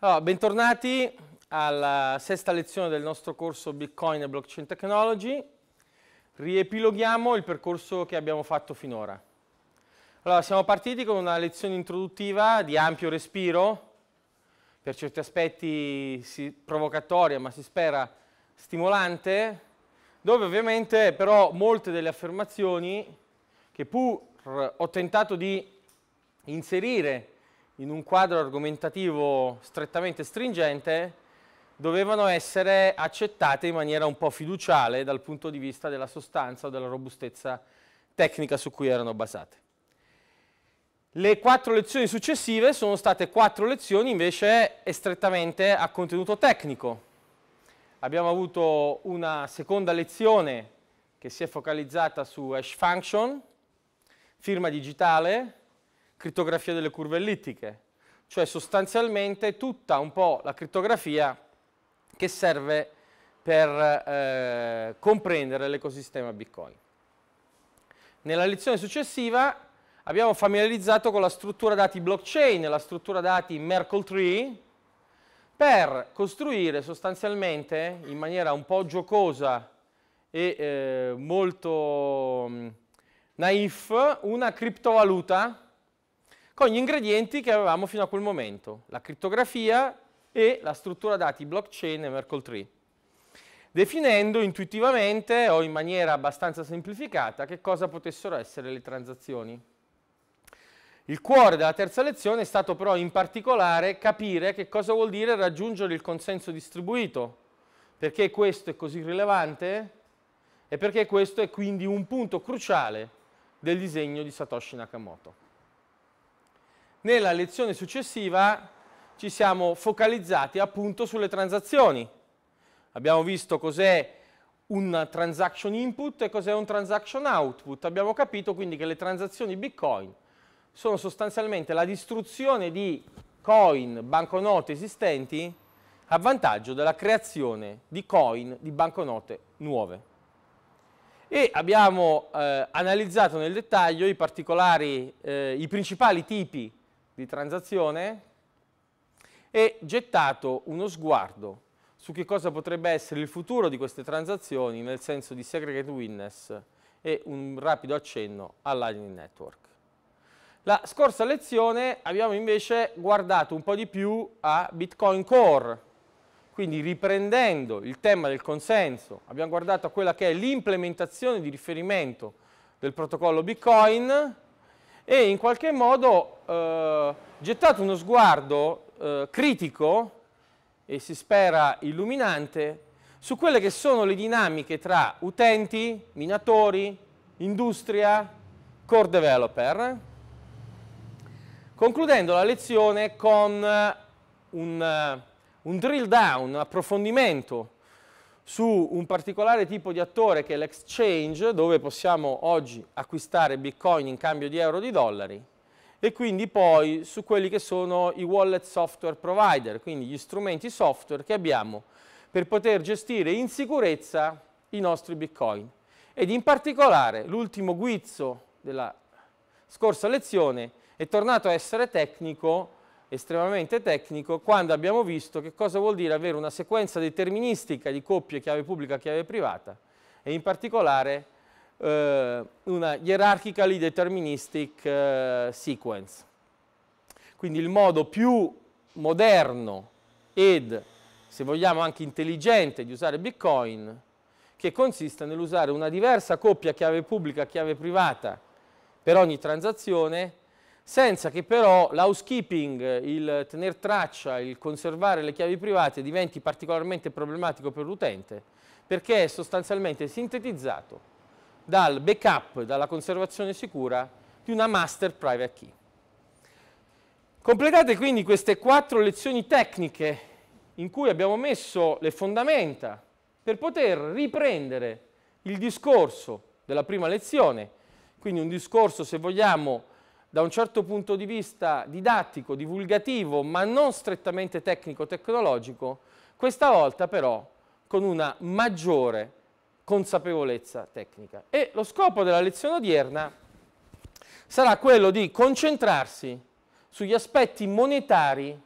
Allora, bentornati alla sesta lezione del nostro corso Bitcoin e Blockchain Technology. Riepiloghiamo il percorso che abbiamo fatto finora. Allora, siamo partiti con una lezione introduttiva di ampio respiro, per certi aspetti si, provocatoria, ma si spera stimolante, dove ovviamente però molte delle affermazioni che pur ho tentato di inserire in un quadro argomentativo strettamente stringente, dovevano essere accettate in maniera un po' fiduciale dal punto di vista della sostanza o della robustezza tecnica su cui erano basate. Le quattro lezioni successive sono state quattro lezioni invece strettamente a contenuto tecnico. Abbiamo avuto una seconda lezione che si è focalizzata su hash function, firma digitale, crittografia delle curve ellittiche, cioè sostanzialmente tutta un po' la crittografia che serve per eh, comprendere l'ecosistema Bitcoin. Nella lezione successiva abbiamo familiarizzato con la struttura dati blockchain e la struttura dati Merkle Tree per costruire sostanzialmente in maniera un po' giocosa e eh, molto mh, naif una criptovaluta con gli ingredienti che avevamo fino a quel momento, la criptografia e la struttura dati blockchain e Merkle Tree, definendo intuitivamente o in maniera abbastanza semplificata che cosa potessero essere le transazioni. Il cuore della terza lezione è stato però in particolare capire che cosa vuol dire raggiungere il consenso distribuito, perché questo è così rilevante e perché questo è quindi un punto cruciale del disegno di Satoshi Nakamoto nella lezione successiva ci siamo focalizzati appunto sulle transazioni. Abbiamo visto cos'è un transaction input e cos'è un transaction output. Abbiamo capito quindi che le transazioni Bitcoin sono sostanzialmente la distruzione di coin, banconote esistenti a vantaggio della creazione di coin, di banconote nuove. E abbiamo eh, analizzato nel dettaglio i, eh, i principali tipi di transazione e gettato uno sguardo su che cosa potrebbe essere il futuro di queste transazioni nel senso di segregate witness e un rapido accenno all'Lightning Network. La scorsa lezione abbiamo invece guardato un po' di più a Bitcoin Core, quindi riprendendo il tema del consenso, abbiamo guardato a quella che è l'implementazione di riferimento del protocollo Bitcoin, e in qualche modo eh, gettate uno sguardo eh, critico e si spera illuminante su quelle che sono le dinamiche tra utenti, minatori, industria, core developer, concludendo la lezione con un, un drill down, un approfondimento su un particolare tipo di attore che è l'exchange, dove possiamo oggi acquistare bitcoin in cambio di euro o di dollari, e quindi poi su quelli che sono i wallet software provider, quindi gli strumenti software che abbiamo per poter gestire in sicurezza i nostri bitcoin. Ed in particolare l'ultimo guizzo della scorsa lezione è tornato a essere tecnico estremamente tecnico quando abbiamo visto che cosa vuol dire avere una sequenza deterministica di coppie chiave pubblica e chiave privata e in particolare eh, una hierarchically deterministic eh, sequence. Quindi il modo più moderno ed, se vogliamo, anche intelligente di usare Bitcoin, che consiste nell'usare una diversa coppia chiave pubblica chiave privata per ogni transazione senza che però l'housekeeping, il tener traccia, il conservare le chiavi private diventi particolarmente problematico per l'utente, perché è sostanzialmente sintetizzato dal backup, dalla conservazione sicura di una master private key. Completate quindi queste quattro lezioni tecniche in cui abbiamo messo le fondamenta per poter riprendere il discorso della prima lezione, quindi un discorso, se vogliamo, da un certo punto di vista didattico, divulgativo, ma non strettamente tecnico-tecnologico, questa volta però con una maggiore consapevolezza tecnica. E lo scopo della lezione odierna sarà quello di concentrarsi sugli aspetti monetari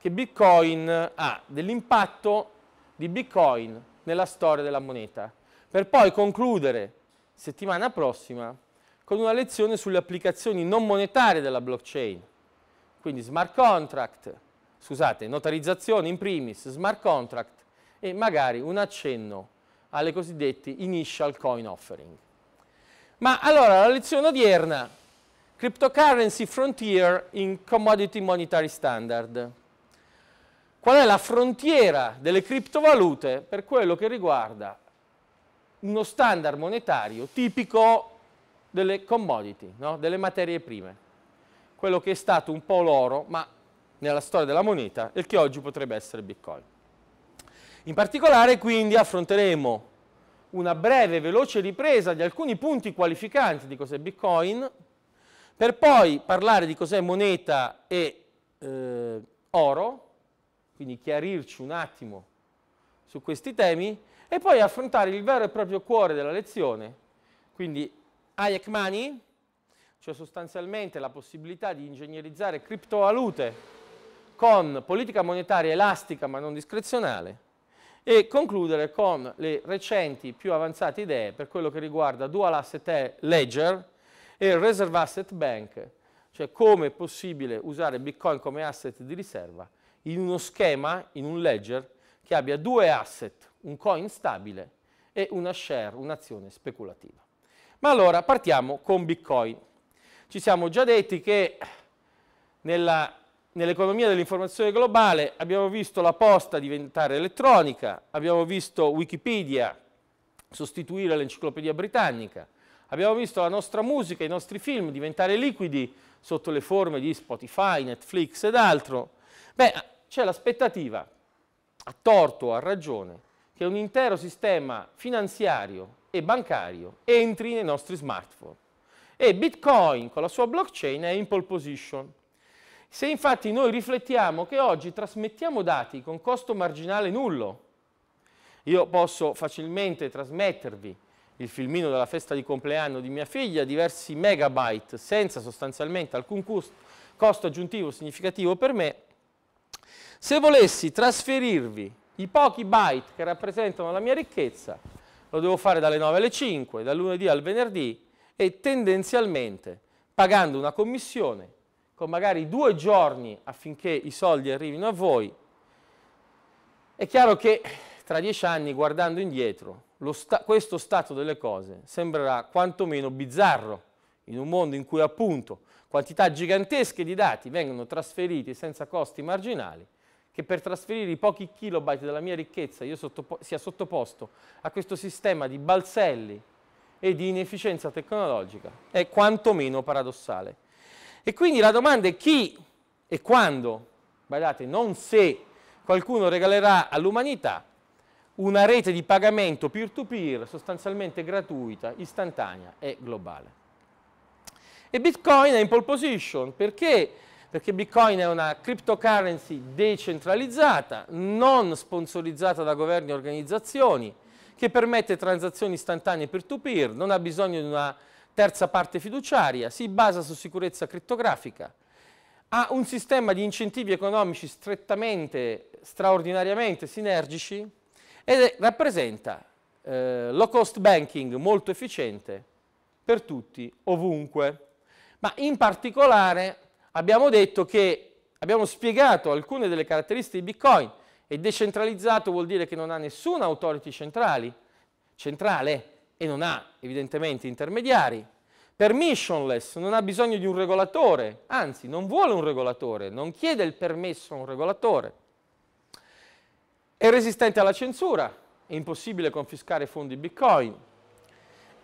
che Bitcoin ha, dell'impatto di Bitcoin nella storia della moneta, per poi concludere settimana prossima con una lezione sulle applicazioni non monetarie della blockchain, quindi smart contract, scusate, notarizzazione in primis, smart contract e magari un accenno alle cosiddette initial coin offering. Ma allora la lezione odierna, cryptocurrency frontier in commodity monetary standard. Qual è la frontiera delle criptovalute per quello che riguarda uno standard monetario tipico delle commodity, no? delle materie prime. Quello che è stato un po' l'oro, ma nella storia della moneta, e che oggi potrebbe essere Bitcoin. In particolare quindi affronteremo una breve e veloce ripresa di alcuni punti qualificanti di cos'è Bitcoin, per poi parlare di cos'è moneta e eh, oro, quindi chiarirci un attimo su questi temi, e poi affrontare il vero e proprio cuore della lezione, quindi Hayek cioè sostanzialmente la possibilità di ingegnerizzare criptovalute con politica monetaria elastica ma non discrezionale e concludere con le recenti più avanzate idee per quello che riguarda Dual Asset Ledger e Reserve Asset Bank, cioè come è possibile usare Bitcoin come asset di riserva in uno schema, in un ledger, che abbia due asset, un coin stabile e una share, un'azione speculativa. Ma allora partiamo con Bitcoin. Ci siamo già detti che nell'economia dell'informazione globale abbiamo visto la posta diventare elettronica, abbiamo visto Wikipedia sostituire l'enciclopedia britannica, abbiamo visto la nostra musica, i nostri film diventare liquidi sotto le forme di Spotify, Netflix ed altro. Beh, c'è l'aspettativa, a torto o a ragione, che un intero sistema finanziario e bancario entri nei nostri smartphone. E Bitcoin con la sua blockchain è in pole position. Se infatti noi riflettiamo che oggi trasmettiamo dati con costo marginale nullo, io posso facilmente trasmettervi il filmino della festa di compleanno di mia figlia, diversi megabyte, senza sostanzialmente alcun costo aggiuntivo significativo per me, se volessi trasferirvi i pochi byte che rappresentano la mia ricchezza lo devo fare dalle 9 alle 5, dal lunedì al venerdì e tendenzialmente pagando una commissione con magari due giorni affinché i soldi arrivino a voi, è chiaro che tra dieci anni, guardando indietro, sta questo stato delle cose sembrerà quantomeno bizzarro in un mondo in cui appunto quantità gigantesche di dati vengono trasferiti senza costi marginali che per trasferire i pochi kilobyte della mia ricchezza io sottopo sia sottoposto a questo sistema di balzelli e di inefficienza tecnologica è quantomeno paradossale. E quindi la domanda è chi e quando, guardate, non se qualcuno regalerà all'umanità una rete di pagamento peer-to-peer -peer sostanzialmente gratuita, istantanea e globale. E Bitcoin è in pole position perché perché Bitcoin è una cryptocurrency decentralizzata, non sponsorizzata da governi e organizzazioni, che permette transazioni istantanee peer-to-peer, non ha bisogno di una terza parte fiduciaria, si basa su sicurezza criptografica, ha un sistema di incentivi economici strettamente, straordinariamente sinergici e rappresenta eh, low cost banking molto efficiente per tutti, ovunque. Ma in particolare abbiamo detto che abbiamo spiegato alcune delle caratteristiche di Bitcoin e decentralizzato vuol dire che non ha nessuna authority centrali, centrale e non ha evidentemente intermediari. Permissionless non ha bisogno di un regolatore, anzi non vuole un regolatore, non chiede il permesso a un regolatore. È resistente alla censura, è impossibile confiscare fondi Bitcoin,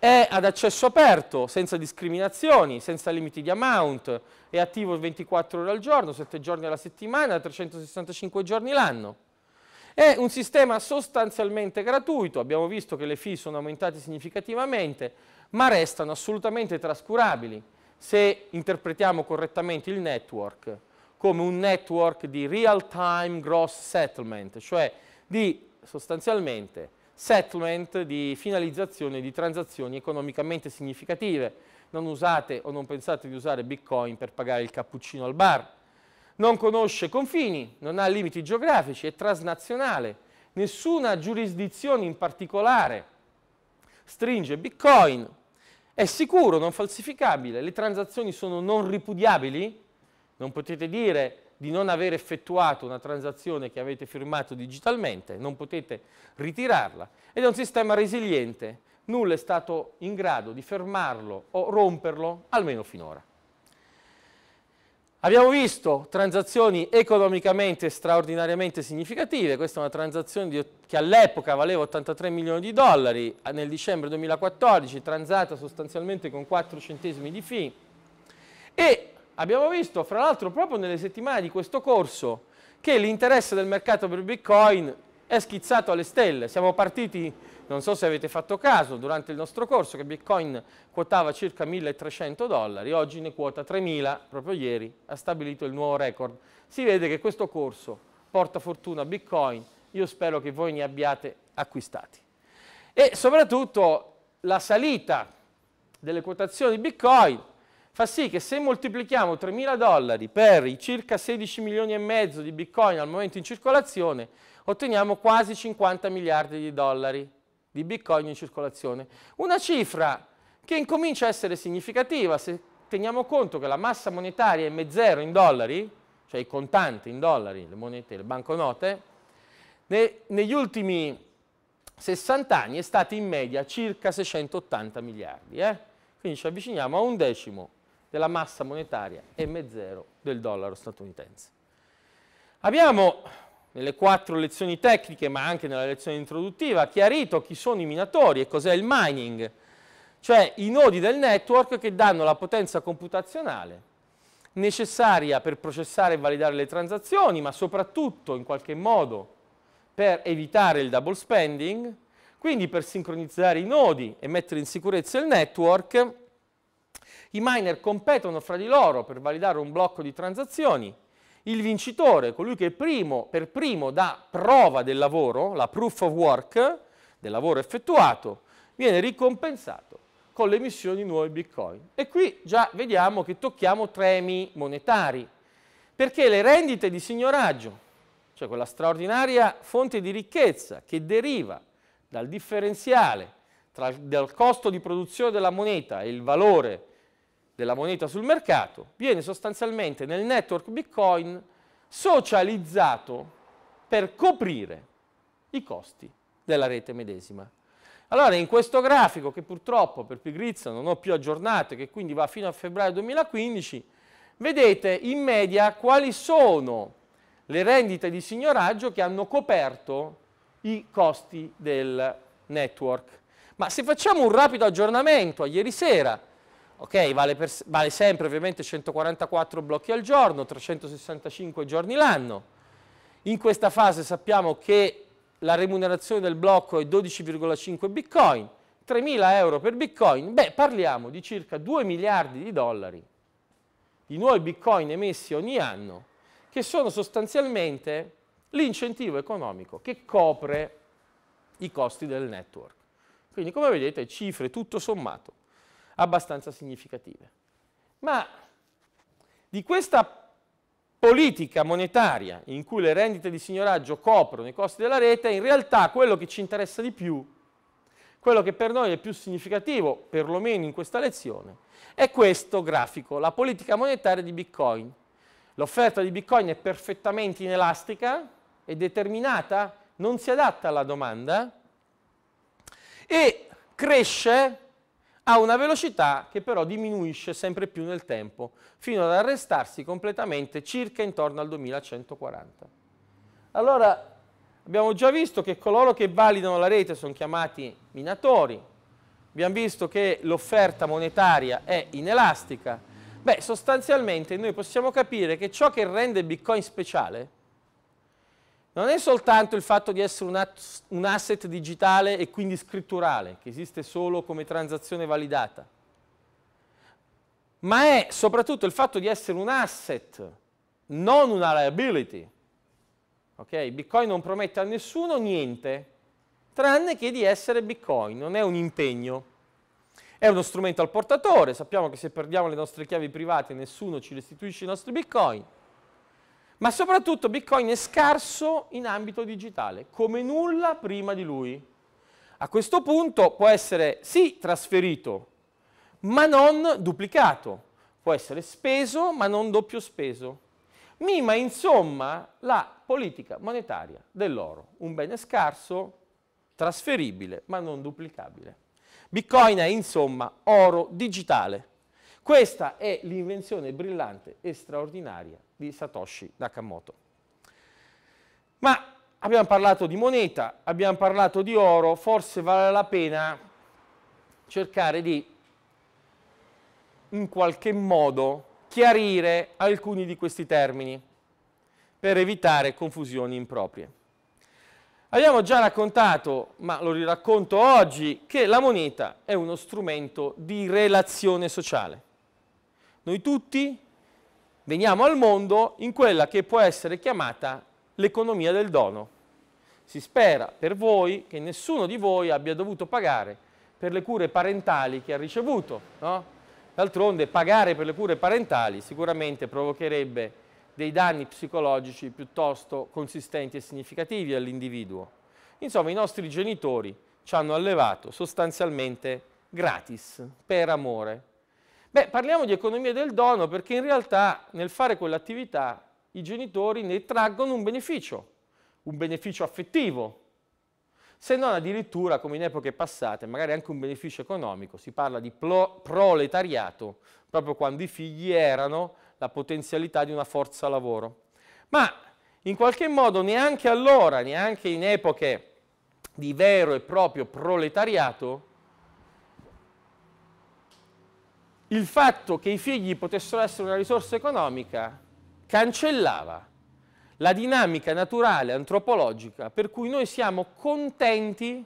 è ad accesso aperto, senza discriminazioni, senza limiti di amount, è attivo 24 ore al giorno, 7 giorni alla settimana, 365 giorni l'anno. È un sistema sostanzialmente gratuito, abbiamo visto che le fee sono aumentate significativamente, ma restano assolutamente trascurabili se interpretiamo correttamente il network come un network di real-time gross settlement, cioè di sostanzialmente settlement di finalizzazione di transazioni economicamente significative. Non usate o non pensate di usare Bitcoin per pagare il cappuccino al bar. Non conosce confini, non ha limiti geografici, è transnazionale, nessuna giurisdizione in particolare. Stringe Bitcoin, è sicuro, non falsificabile, le transazioni sono non ripudiabili, non potete dire di non aver effettuato una transazione che avete firmato digitalmente, non potete ritirarla, ed è un sistema resiliente, nulla è stato in grado di fermarlo o romperlo, almeno finora. Abbiamo visto transazioni economicamente straordinariamente significative, questa è una transazione che all'epoca valeva 83 milioni di dollari, nel dicembre 2014 transata sostanzialmente con 4 centesimi di fee e abbiamo visto, fra l'altro, proprio nelle settimane di questo corso, che l'interesse del mercato per Bitcoin è schizzato alle stelle. Siamo partiti, non so se avete fatto caso, durante il nostro corso che Bitcoin quotava circa 1.300 dollari, oggi ne quota 3.000, proprio ieri ha stabilito il nuovo record. Si vede che questo corso porta fortuna a Bitcoin, io spero che voi ne abbiate acquistati. E soprattutto la salita delle quotazioni di Bitcoin fa sì che se moltiplichiamo 3.000 dollari per i circa 16 milioni e mezzo di bitcoin al momento in circolazione, otteniamo quasi 50 miliardi di dollari di bitcoin in circolazione. Una cifra che incomincia a essere significativa se teniamo conto che la massa monetaria M0 in dollari, cioè i contanti in dollari, le monete, le banconote, ne, negli ultimi 60 anni è stata in media circa 680 miliardi. Eh? Quindi ci avviciniamo a un decimo della massa monetaria M0 del dollaro statunitense. Abbiamo nelle quattro lezioni tecniche, ma anche nella lezione introduttiva, chiarito chi sono i minatori e cos'è il mining, cioè i nodi del network che danno la potenza computazionale necessaria per processare e validare le transazioni, ma soprattutto in qualche modo per evitare il double spending, quindi per sincronizzare i nodi e mettere in sicurezza il network i miner competono fra di loro per validare un blocco di transazioni. Il vincitore, colui che primo, per primo dà prova del lavoro, la proof of work, del lavoro effettuato, viene ricompensato con l'emissione di nuovi bitcoin. E qui già vediamo che tocchiamo tremi monetari, perché le rendite di signoraggio, cioè quella straordinaria fonte di ricchezza che deriva dal differenziale tra, il costo di produzione della moneta e il valore della moneta sul mercato viene sostanzialmente nel network Bitcoin socializzato per coprire i costi della rete medesima. Allora in questo grafico che purtroppo per pigrizia non ho più aggiornato e che quindi va fino a febbraio 2015 vedete in media quali sono le rendite di signoraggio che hanno coperto i costi del network. Ma se facciamo un rapido aggiornamento a ieri sera ok? Vale, per, vale sempre ovviamente 144 blocchi al giorno, 365 giorni l'anno. In questa fase sappiamo che la remunerazione del blocco è 12,5 bitcoin, 3.000 euro per bitcoin, beh parliamo di circa 2 miliardi di dollari di nuovi bitcoin emessi ogni anno, che sono sostanzialmente l'incentivo economico che copre i costi del network. Quindi come vedete cifre tutto sommato abbastanza significative. Ma di questa politica monetaria in cui le rendite di signoraggio coprono i costi della rete, in realtà quello che ci interessa di più, quello che per noi è più significativo, perlomeno in questa lezione, è questo grafico, la politica monetaria di Bitcoin. L'offerta di Bitcoin è perfettamente inelastica, è determinata, non si adatta alla domanda e cresce a una velocità che però diminuisce sempre più nel tempo, fino ad arrestarsi completamente circa intorno al 2140. Allora, abbiamo già visto che coloro che validano la rete sono chiamati minatori, abbiamo visto che l'offerta monetaria è inelastica. Beh, sostanzialmente noi possiamo capire che ciò che rende Bitcoin speciale non è soltanto il fatto di essere un, un asset digitale e quindi scritturale, che esiste solo come transazione validata, ma è soprattutto il fatto di essere un asset, non una liability. Ok? Bitcoin non promette a nessuno niente, tranne che di essere Bitcoin, non è un impegno. È uno strumento al portatore, sappiamo che se perdiamo le nostre chiavi private nessuno ci restituisce i nostri Bitcoin. Ma soprattutto Bitcoin è scarso in ambito digitale, come nulla prima di lui. A questo punto può essere sì trasferito, ma non duplicato. Può essere speso, ma non doppio speso. Mima insomma la politica monetaria dell'oro, un bene scarso, trasferibile, ma non duplicabile. Bitcoin è insomma oro digitale. Questa è l'invenzione brillante e straordinaria di Satoshi Nakamoto. Ma abbiamo parlato di moneta, abbiamo parlato di oro, forse vale la pena cercare di in qualche modo chiarire alcuni di questi termini per evitare confusioni improprie. Abbiamo già raccontato, ma lo riracconto oggi, che la moneta è uno strumento di relazione sociale. Noi tutti veniamo al mondo in quella che può essere chiamata l'economia del dono. Si spera per voi che nessuno di voi abbia dovuto pagare per le cure parentali che ha ricevuto. No? D'altronde pagare per le cure parentali sicuramente provocherebbe dei danni psicologici piuttosto consistenti e significativi all'individuo. Insomma, i nostri genitori ci hanno allevato sostanzialmente gratis, per amore, Beh, parliamo di economia del dono perché in realtà nel fare quell'attività i genitori ne traggono un beneficio, un beneficio affettivo, se non addirittura, come in epoche passate, magari anche un beneficio economico. Si parla di proletariato, proprio quando i figli erano la potenzialità di una forza lavoro. Ma in qualche modo neanche allora, neanche in epoche di vero e proprio proletariato, il fatto che i figli potessero essere una risorsa economica cancellava la dinamica naturale, antropologica, per cui noi siamo contenti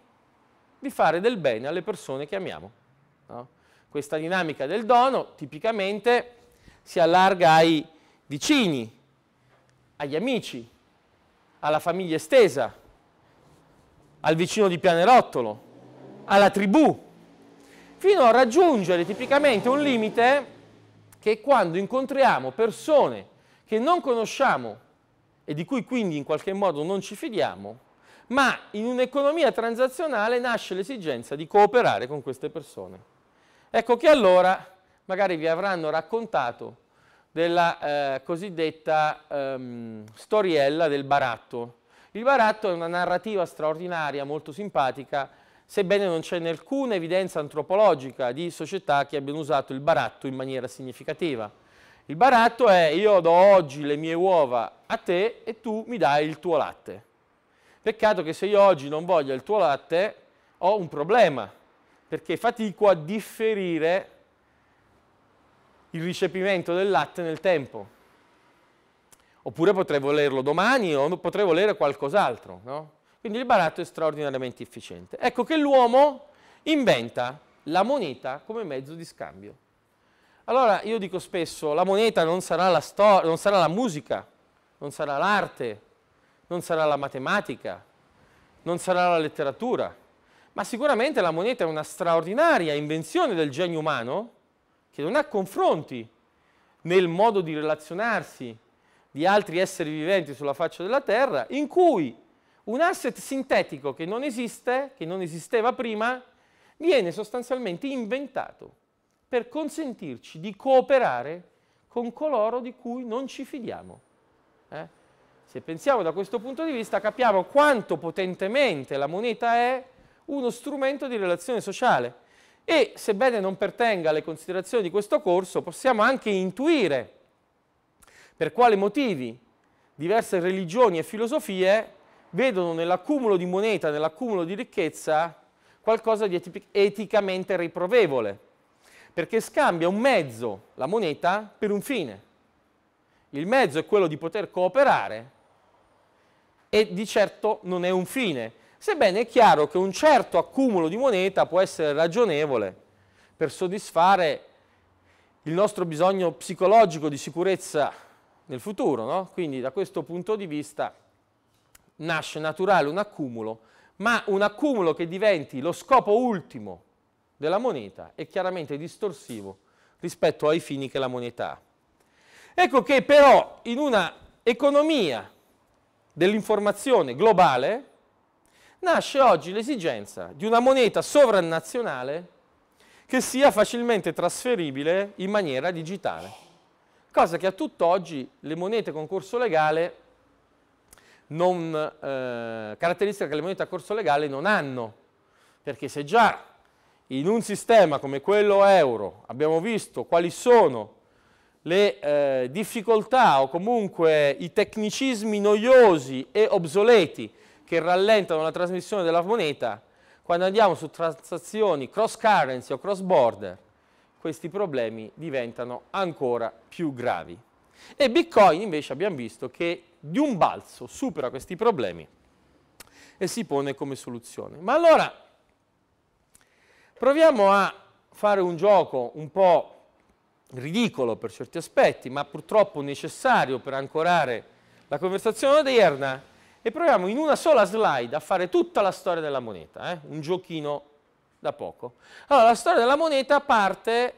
di fare del bene alle persone che amiamo. No? Questa dinamica del dono tipicamente si allarga ai vicini, agli amici, alla famiglia estesa, al vicino di pianerottolo, alla tribù, fino a raggiungere tipicamente un limite che è quando incontriamo persone che non conosciamo e di cui quindi in qualche modo non ci fidiamo, ma in un'economia transazionale nasce l'esigenza di cooperare con queste persone. Ecco che allora magari vi avranno raccontato della eh, cosiddetta ehm, storiella del baratto. Il baratto è una narrativa straordinaria, molto simpatica, sebbene non c'è alcuna evidenza antropologica di società che abbiano usato il baratto in maniera significativa. Il baratto è io do oggi le mie uova a te e tu mi dai il tuo latte. Peccato che se io oggi non voglio il tuo latte ho un problema, perché fatico a differire il ricepimento del latte nel tempo. Oppure potrei volerlo domani o potrei volere qualcos'altro, no? Quindi il baratto è straordinariamente efficiente. Ecco che l'uomo inventa la moneta come mezzo di scambio. Allora io dico spesso, la moneta non sarà la, non sarà la musica, non sarà l'arte, non sarà la matematica, non sarà la letteratura, ma sicuramente la moneta è una straordinaria invenzione del genio umano che non ha confronti nel modo di relazionarsi di altri esseri viventi sulla faccia della Terra, in cui un asset sintetico che non esiste, che non esisteva prima, viene sostanzialmente inventato per consentirci di cooperare con coloro di cui non ci fidiamo. Eh? Se pensiamo da questo punto di vista capiamo quanto potentemente la moneta è uno strumento di relazione sociale e sebbene non pertenga alle considerazioni di questo corso possiamo anche intuire per quali motivi diverse religioni e filosofie vedono nell'accumulo di moneta, nell'accumulo di ricchezza, qualcosa di eticamente riprovevole, perché scambia un mezzo, la moneta, per un fine. Il mezzo è quello di poter cooperare e di certo non è un fine, sebbene è chiaro che un certo accumulo di moneta può essere ragionevole per soddisfare il nostro bisogno psicologico di sicurezza nel futuro, no? quindi da questo punto di vista nasce naturale un accumulo, ma un accumulo che diventi lo scopo ultimo della moneta è chiaramente distorsivo rispetto ai fini che la moneta ha. Ecco che però in una economia dell'informazione globale nasce oggi l'esigenza di una moneta sovranazionale che sia facilmente trasferibile in maniera digitale, cosa che a tutt'oggi le monete con corso legale non, eh, caratteristiche che le monete a corso legale non hanno, perché se già in un sistema come quello euro abbiamo visto quali sono le eh, difficoltà o comunque i tecnicismi noiosi e obsoleti che rallentano la trasmissione della moneta, quando andiamo su transazioni cross currency o cross border, questi problemi diventano ancora più gravi. E Bitcoin invece abbiamo visto che di un balzo supera questi problemi e si pone come soluzione. Ma allora proviamo a fare un gioco un po' ridicolo per certi aspetti, ma purtroppo necessario per ancorare la conversazione odierna e proviamo in una sola slide a fare tutta la storia della moneta, eh? un giochino da poco. Allora, la storia della moneta parte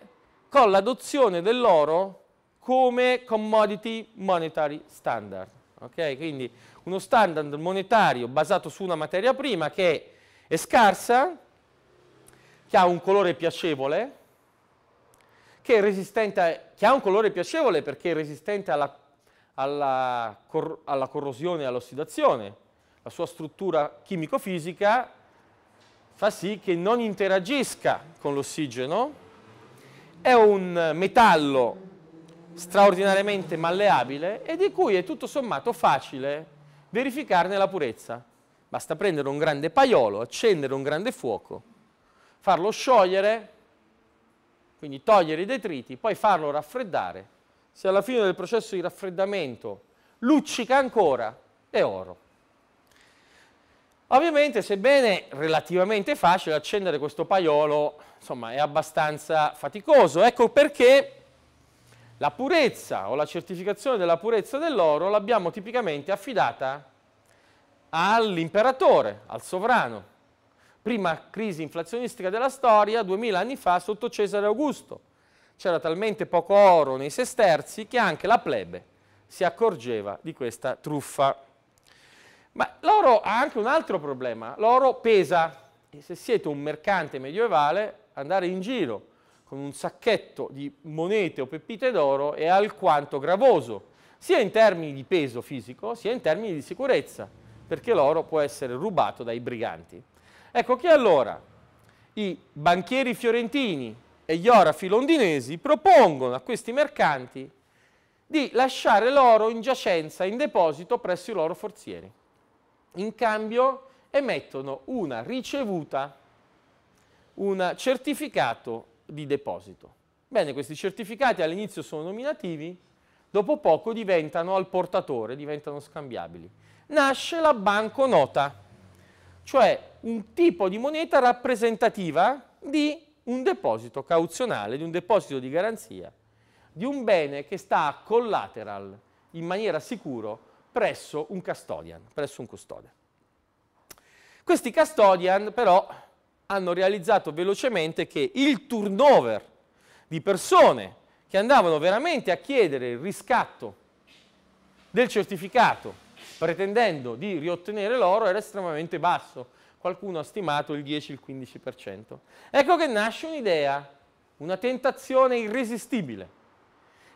con l'adozione dell'oro come commodity monetary standard. Okay? Quindi uno standard monetario basato su una materia prima che è scarsa, che ha un colore piacevole, che, è resistente a, che ha un colore piacevole perché è resistente alla, alla, cor, alla corrosione e all'ossidazione. La sua struttura chimico-fisica fa sì che non interagisca con l'ossigeno. È un metallo straordinariamente malleabile e di cui è tutto sommato facile verificarne la purezza. Basta prendere un grande paiolo, accendere un grande fuoco, farlo sciogliere, quindi togliere i detriti, poi farlo raffreddare. Se alla fine del processo di raffreddamento luccica ancora, è oro. Ovviamente, sebbene relativamente facile, accendere questo paiolo insomma, è abbastanza faticoso. Ecco perché la purezza o la certificazione della purezza dell'oro l'abbiamo tipicamente affidata all'imperatore, al sovrano. Prima crisi inflazionistica della storia, 2000 anni fa, sotto Cesare Augusto. C'era talmente poco oro nei sesterzi che anche la plebe si accorgeva di questa truffa. Ma l'oro ha anche un altro problema, l'oro pesa. E se siete un mercante medievale, andare in giro con un sacchetto di monete o pepite d'oro è alquanto gravoso, sia in termini di peso fisico, sia in termini di sicurezza, perché l'oro può essere rubato dai briganti. Ecco che allora i banchieri fiorentini e gli orafi londinesi propongono a questi mercanti di lasciare l'oro in giacenza, in deposito presso i loro forzieri. In cambio emettono una ricevuta, un certificato di deposito. Bene, questi certificati all'inizio sono nominativi, dopo poco diventano al portatore, diventano scambiabili. Nasce la banconota, cioè un tipo di moneta rappresentativa di un deposito cauzionale, di un deposito di garanzia, di un bene che sta a collateral in maniera sicura presso un custodian. Presso un custodian. Questi custodian però hanno realizzato velocemente che il turnover di persone che andavano veramente a chiedere il riscatto del certificato pretendendo di riottenere l'oro era estremamente basso, qualcuno ha stimato il 10-15%. Ecco che nasce un'idea, una tentazione irresistibile.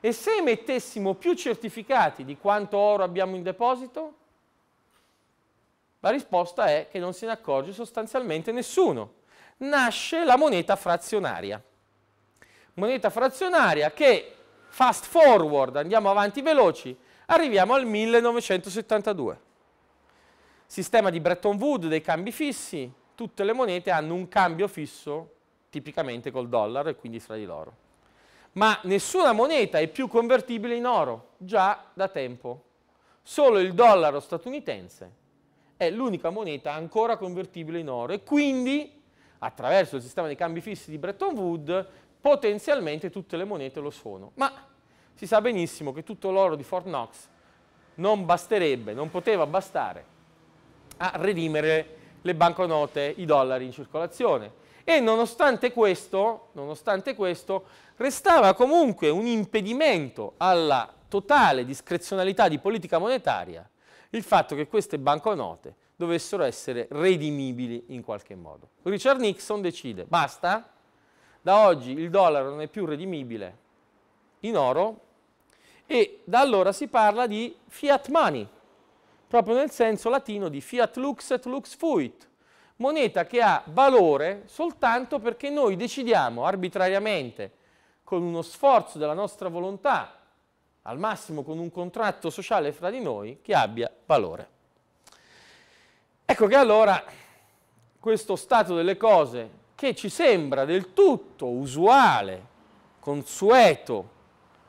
E se mettessimo più certificati di quanto oro abbiamo in deposito? La risposta è che non se ne accorge sostanzialmente nessuno nasce la moneta frazionaria. Moneta frazionaria che, fast forward, andiamo avanti veloci, arriviamo al 1972. Sistema di Bretton Woods, dei cambi fissi, tutte le monete hanno un cambio fisso, tipicamente col dollaro e quindi fra di loro. Ma nessuna moneta è più convertibile in oro, già da tempo. Solo il dollaro statunitense è l'unica moneta ancora convertibile in oro e quindi attraverso il sistema dei cambi fissi di Bretton Woods, potenzialmente tutte le monete lo sono. Ma si sa benissimo che tutto l'oro di Fort Knox non basterebbe, non poteva bastare a redimere le banconote, i dollari in circolazione. E nonostante questo, nonostante questo restava comunque un impedimento alla totale discrezionalità di politica monetaria il fatto che queste banconote dovessero essere redimibili in qualche modo. Richard Nixon decide, basta, da oggi il dollaro non è più redimibile in oro e da allora si parla di fiat money, proprio nel senso latino di fiat lux et lux fuit, moneta che ha valore soltanto perché noi decidiamo arbitrariamente, con uno sforzo della nostra volontà, al massimo con un contratto sociale fra di noi, che abbia valore. Ecco che allora questo stato delle cose che ci sembra del tutto usuale, consueto,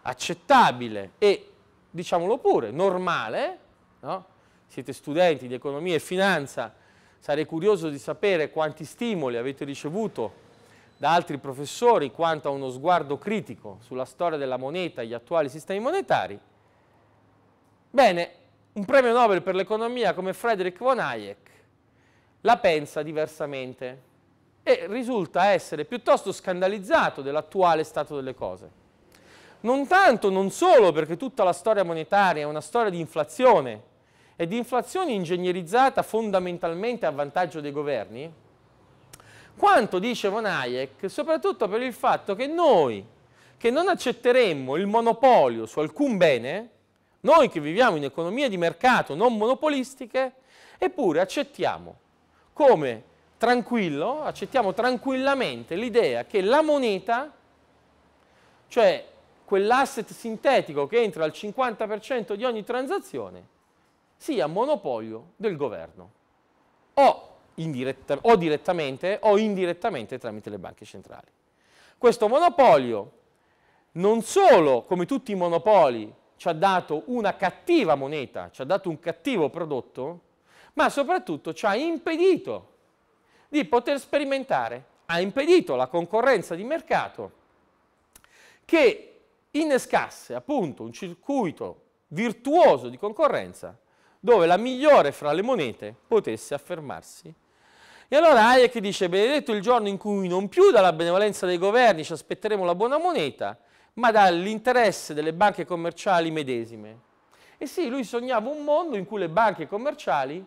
accettabile e, diciamolo pure, normale, no? siete studenti di economia e finanza, sarei curioso di sapere quanti stimoli avete ricevuto da altri professori quanto a uno sguardo critico sulla storia della moneta e gli attuali sistemi monetari. Bene, un premio Nobel per l'economia come Frederick von Hayek la pensa diversamente e risulta essere piuttosto scandalizzato dell'attuale stato delle cose. Non tanto, non solo, perché tutta la storia monetaria è una storia di inflazione e di inflazione ingegnerizzata fondamentalmente a vantaggio dei governi, quanto, dice Von Hayek, soprattutto per il fatto che noi, che non accetteremmo il monopolio su alcun bene, noi che viviamo in economie di mercato non monopolistiche, eppure accettiamo come tranquillo, accettiamo tranquillamente l'idea che la moneta, cioè quell'asset sintetico che entra al 50% di ogni transazione, sia monopolio del governo, o, indiretta, o direttamente o indirettamente tramite le banche centrali. Questo monopolio non solo, come tutti i monopoli, ci ha dato una cattiva moneta, ci ha dato un cattivo prodotto, ma soprattutto ci ha impedito di poter sperimentare, ha impedito la concorrenza di mercato che innescasse appunto un circuito virtuoso di concorrenza dove la migliore fra le monete potesse affermarsi. E allora Hayek dice, benedetto il giorno in cui non più dalla benevolenza dei governi ci aspetteremo la buona moneta, ma dall'interesse delle banche commerciali medesime. E sì, lui sognava un mondo in cui le banche commerciali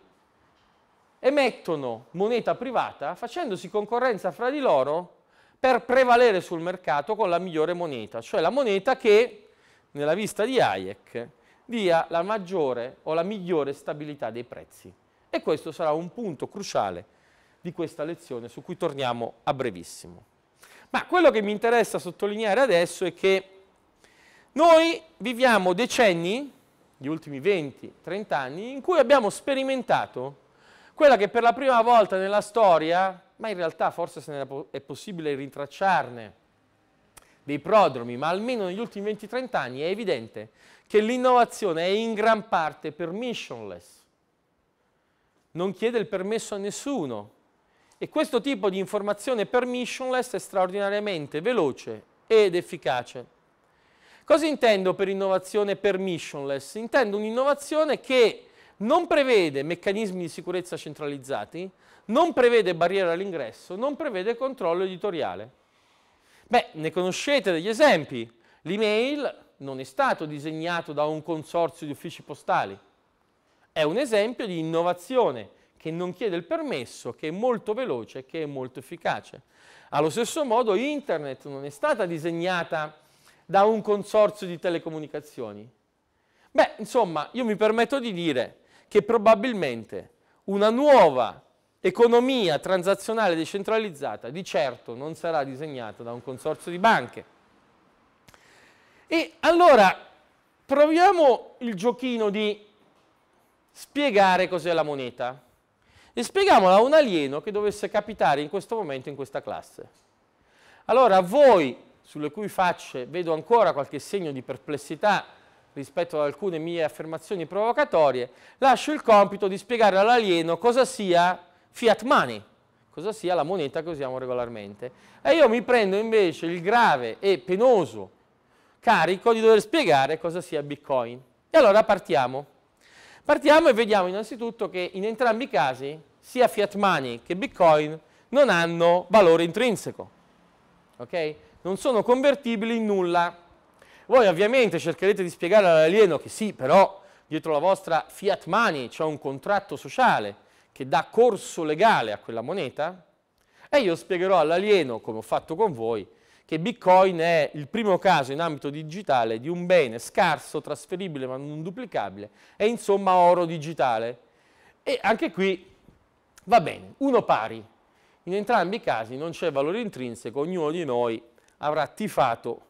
emettono moneta privata facendosi concorrenza fra di loro per prevalere sul mercato con la migliore moneta, cioè la moneta che, nella vista di Hayek, dia la maggiore o la migliore stabilità dei prezzi. E questo sarà un punto cruciale di questa lezione su cui torniamo a brevissimo. Ma quello che mi interessa sottolineare adesso è che noi viviamo decenni, gli ultimi 20-30 anni, in cui abbiamo sperimentato quella che per la prima volta nella storia, ma in realtà forse se po è possibile rintracciarne dei prodromi, ma almeno negli ultimi 20-30 anni è evidente che l'innovazione è in gran parte permissionless, non chiede il permesso a nessuno e questo tipo di informazione permissionless è straordinariamente veloce ed efficace. Cosa intendo per innovazione permissionless? Intendo un'innovazione che non prevede meccanismi di sicurezza centralizzati, non prevede barriere all'ingresso, non prevede controllo editoriale. Beh, ne conoscete degli esempi. L'email non è stato disegnato da un consorzio di uffici postali. È un esempio di innovazione che non chiede il permesso, che è molto veloce, che è molto efficace. Allo stesso modo Internet non è stata disegnata da un consorzio di telecomunicazioni. Beh, insomma, io mi permetto di dire che probabilmente una nuova economia transazionale decentralizzata di certo non sarà disegnata da un consorzio di banche. E allora proviamo il giochino di spiegare cos'è la moneta e spieghiamola a un alieno che dovesse capitare in questo momento in questa classe. Allora voi, sulle cui facce vedo ancora qualche segno di perplessità, rispetto ad alcune mie affermazioni provocatorie, lascio il compito di spiegare all'alieno cosa sia fiat money, cosa sia la moneta che usiamo regolarmente. E io mi prendo invece il grave e penoso carico di dover spiegare cosa sia Bitcoin. E allora partiamo. Partiamo e vediamo innanzitutto che in entrambi i casi, sia fiat money che Bitcoin, non hanno valore intrinseco. Okay? Non sono convertibili in nulla. Voi ovviamente cercherete di spiegare all'alieno che sì, però dietro la vostra fiat money c'è un contratto sociale che dà corso legale a quella moneta, e io spiegherò all'alieno, come ho fatto con voi, che Bitcoin è il primo caso in ambito digitale di un bene scarso, trasferibile ma non duplicabile, è insomma oro digitale. E anche qui va bene, uno pari. In entrambi i casi non c'è valore intrinseco, ognuno di noi avrà tifato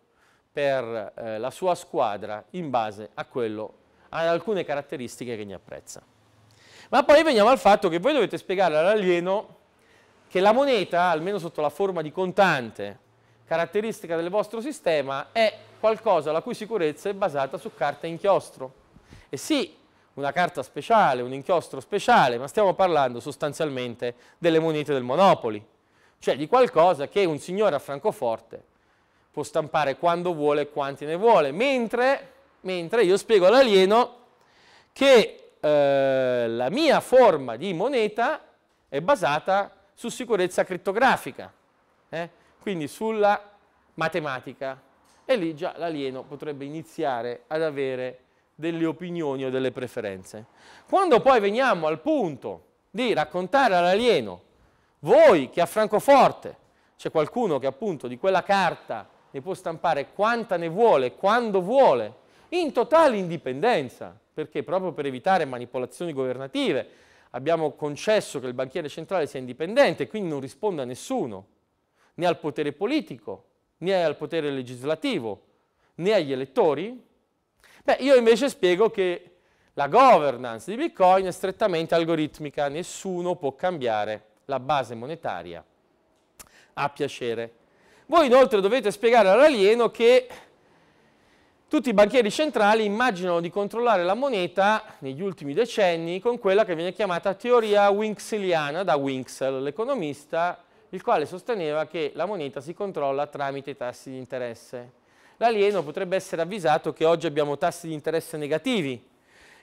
per eh, la sua squadra in base a quello, ad alcune caratteristiche che ne apprezza. Ma poi veniamo al fatto che voi dovete spiegare all'alieno che la moneta, almeno sotto la forma di contante, caratteristica del vostro sistema, è qualcosa la cui sicurezza è basata su carta e inchiostro. E sì, una carta speciale, un inchiostro speciale, ma stiamo parlando sostanzialmente delle monete del Monopoli, cioè di qualcosa che un signore a Francoforte può stampare quando vuole quanti ne vuole, mentre, mentre io spiego all'alieno che eh, la mia forma di moneta è basata su sicurezza crittografica, eh? quindi sulla matematica. E lì già l'alieno potrebbe iniziare ad avere delle opinioni o delle preferenze. Quando poi veniamo al punto di raccontare all'alieno, voi che a Francoforte c'è qualcuno che appunto di quella carta ne può stampare quanta ne vuole, quando vuole, in totale indipendenza, perché proprio per evitare manipolazioni governative abbiamo concesso che il banchiere centrale sia indipendente e quindi non risponda a nessuno, né al potere politico, né al potere legislativo, né agli elettori? Beh, io invece spiego che la governance di Bitcoin è strettamente algoritmica, nessuno può cambiare la base monetaria a piacere. Voi inoltre dovete spiegare all'alieno che tutti i banchieri centrali immaginano di controllare la moneta negli ultimi decenni con quella che viene chiamata teoria winkseliana da Winksel, l'economista, il quale sosteneva che la moneta si controlla tramite i tassi di interesse. L'alieno potrebbe essere avvisato che oggi abbiamo tassi di interesse negativi,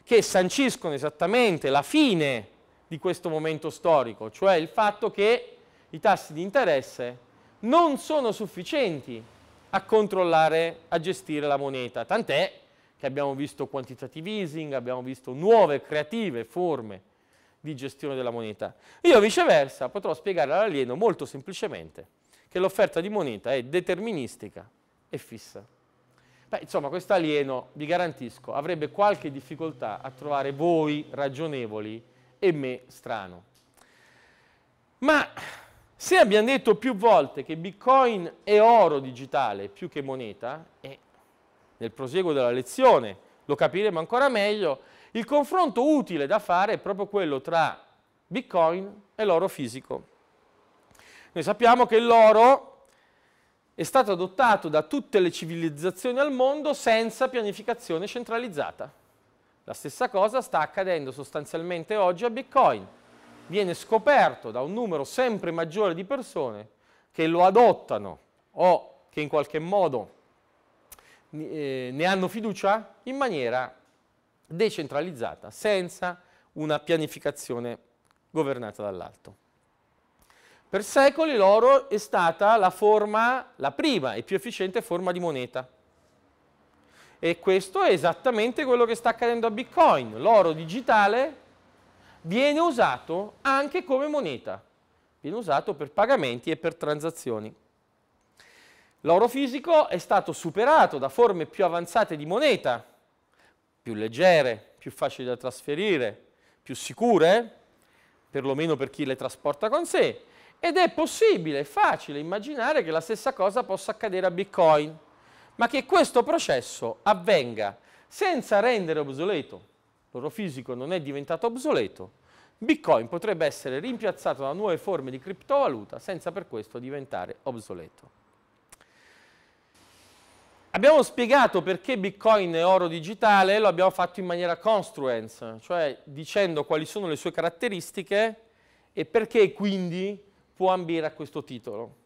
che sanciscono esattamente la fine di questo momento storico, cioè il fatto che i tassi di interesse non sono sufficienti a controllare, a gestire la moneta, tant'è che abbiamo visto quantitative easing, abbiamo visto nuove, creative forme di gestione della moneta. Io viceversa potrò spiegare all'alieno molto semplicemente che l'offerta di moneta è deterministica e fissa. Beh, insomma, questo alieno, vi garantisco, avrebbe qualche difficoltà a trovare voi ragionevoli e me strano. Ma se abbiamo detto più volte che Bitcoin è oro digitale più che moneta, e nel prosieguo della lezione lo capiremo ancora meglio, il confronto utile da fare è proprio quello tra Bitcoin e l'oro fisico. Noi sappiamo che l'oro è stato adottato da tutte le civilizzazioni al mondo senza pianificazione centralizzata. La stessa cosa sta accadendo sostanzialmente oggi a Bitcoin viene scoperto da un numero sempre maggiore di persone che lo adottano o che in qualche modo eh, ne hanno fiducia in maniera decentralizzata, senza una pianificazione governata dall'alto. Per secoli l'oro è stata la forma, la prima e più efficiente forma di moneta. E questo è esattamente quello che sta accadendo a Bitcoin. L'oro digitale viene usato anche come moneta, viene usato per pagamenti e per transazioni. L'oro fisico è stato superato da forme più avanzate di moneta, più leggere, più facili da trasferire, più sicure, perlomeno per chi le trasporta con sé, ed è possibile, è facile immaginare che la stessa cosa possa accadere a Bitcoin, ma che questo processo avvenga senza rendere obsoleto l'oro fisico non è diventato obsoleto, Bitcoin potrebbe essere rimpiazzato da nuove forme di criptovaluta senza per questo diventare obsoleto. Abbiamo spiegato perché Bitcoin è oro digitale, lo abbiamo fatto in maniera construence, cioè dicendo quali sono le sue caratteristiche e perché quindi può ambire a questo titolo.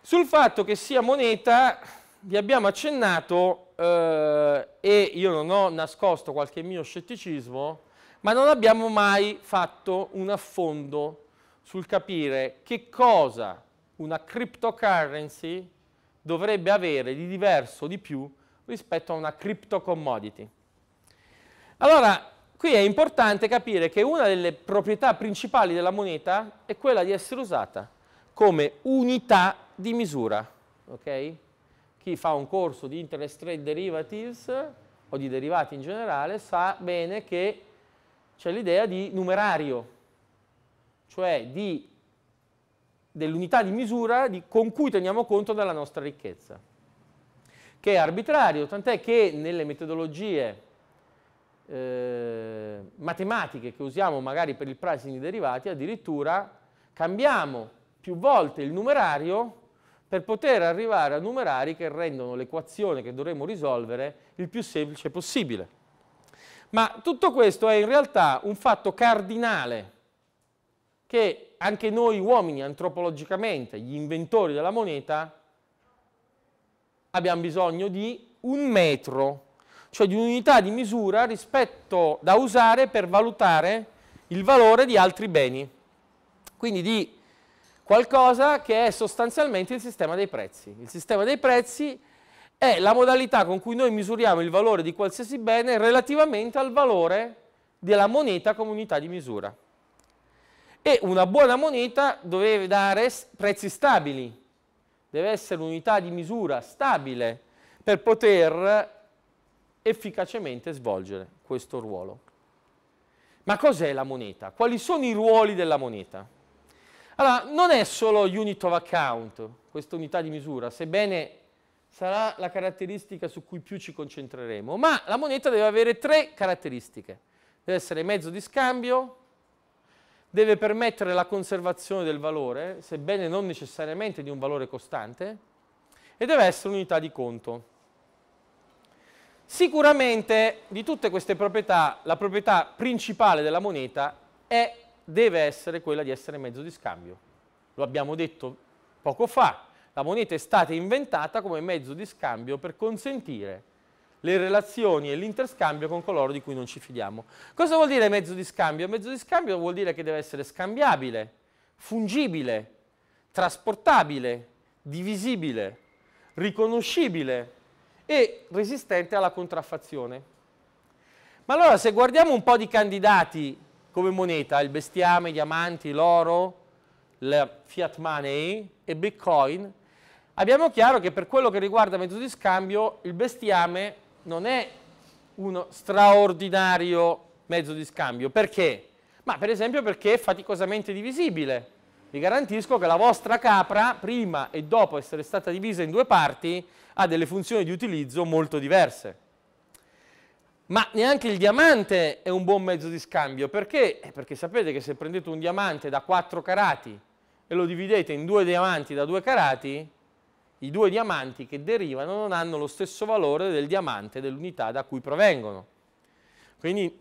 Sul fatto che sia moneta vi abbiamo accennato eh, e io non ho nascosto qualche mio scetticismo, ma non abbiamo mai fatto un affondo sul capire che cosa una cryptocurrency dovrebbe avere di diverso di più rispetto a una crypto commodity. Allora, qui è importante capire che una delle proprietà principali della moneta è quella di essere usata come unità di misura. Okay? chi fa un corso di interest rate derivatives o di derivati in generale sa bene che c'è l'idea di numerario, cioè dell'unità di misura di, con cui teniamo conto della nostra ricchezza, che è arbitrario, tant'è che nelle metodologie eh, matematiche che usiamo magari per il pricing dei derivati addirittura cambiamo più volte il numerario per poter arrivare a numerari che rendono l'equazione che dovremmo risolvere il più semplice possibile. Ma tutto questo è in realtà un fatto cardinale che anche noi uomini antropologicamente, gli inventori della moneta, abbiamo bisogno di un metro, cioè di un'unità di misura rispetto da usare per valutare il valore di altri beni. Quindi di qualcosa che è sostanzialmente il sistema dei prezzi. Il sistema dei prezzi è la modalità con cui noi misuriamo il valore di qualsiasi bene relativamente al valore della moneta come unità di misura. E una buona moneta deve dare prezzi stabili, deve essere un'unità di misura stabile per poter efficacemente svolgere questo ruolo. Ma cos'è la moneta? Quali sono i ruoli della moneta? Allora, non è solo unit of account, questa unità di misura, sebbene sarà la caratteristica su cui più ci concentreremo, ma la moneta deve avere tre caratteristiche. Deve essere mezzo di scambio, deve permettere la conservazione del valore, sebbene non necessariamente di un valore costante, e deve essere un'unità di conto. Sicuramente di tutte queste proprietà, la proprietà principale della moneta è deve essere quella di essere mezzo di scambio. Lo abbiamo detto poco fa, la moneta è stata inventata come mezzo di scambio per consentire le relazioni e l'interscambio con coloro di cui non ci fidiamo. Cosa vuol dire mezzo di scambio? Mezzo di scambio vuol dire che deve essere scambiabile, fungibile, trasportabile, divisibile, riconoscibile e resistente alla contraffazione. Ma allora se guardiamo un po' di candidati come moneta il bestiame, i diamanti, l'oro, il fiat money e bitcoin, abbiamo chiaro che per quello che riguarda metodo di scambio il bestiame non è uno straordinario mezzo di scambio. Perché? Ma per esempio perché è faticosamente divisibile. Vi garantisco che la vostra capra, prima e dopo essere stata divisa in due parti, ha delle funzioni di utilizzo molto diverse. Ma neanche il diamante è un buon mezzo di scambio, perché? Eh, perché sapete che se prendete un diamante da 4 carati e lo dividete in due diamanti da 2 carati, i due diamanti che derivano non hanno lo stesso valore del diamante dell'unità da cui provengono. Quindi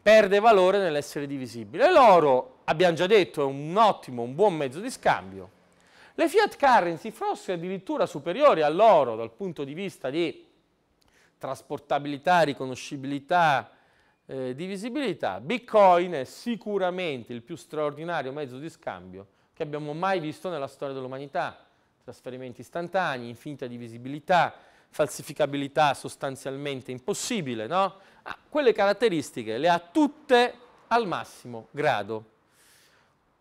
perde valore nell'essere divisibile. L'oro, abbiamo già detto, è un ottimo, un buon mezzo di scambio. Le fiat currency forse addirittura superiori all'oro dal punto di vista di trasportabilità, riconoscibilità, eh, divisibilità, Bitcoin è sicuramente il più straordinario mezzo di scambio che abbiamo mai visto nella storia dell'umanità. Trasferimenti istantanei, infinita divisibilità, falsificabilità sostanzialmente impossibile, no? Ah, quelle caratteristiche le ha tutte al massimo grado.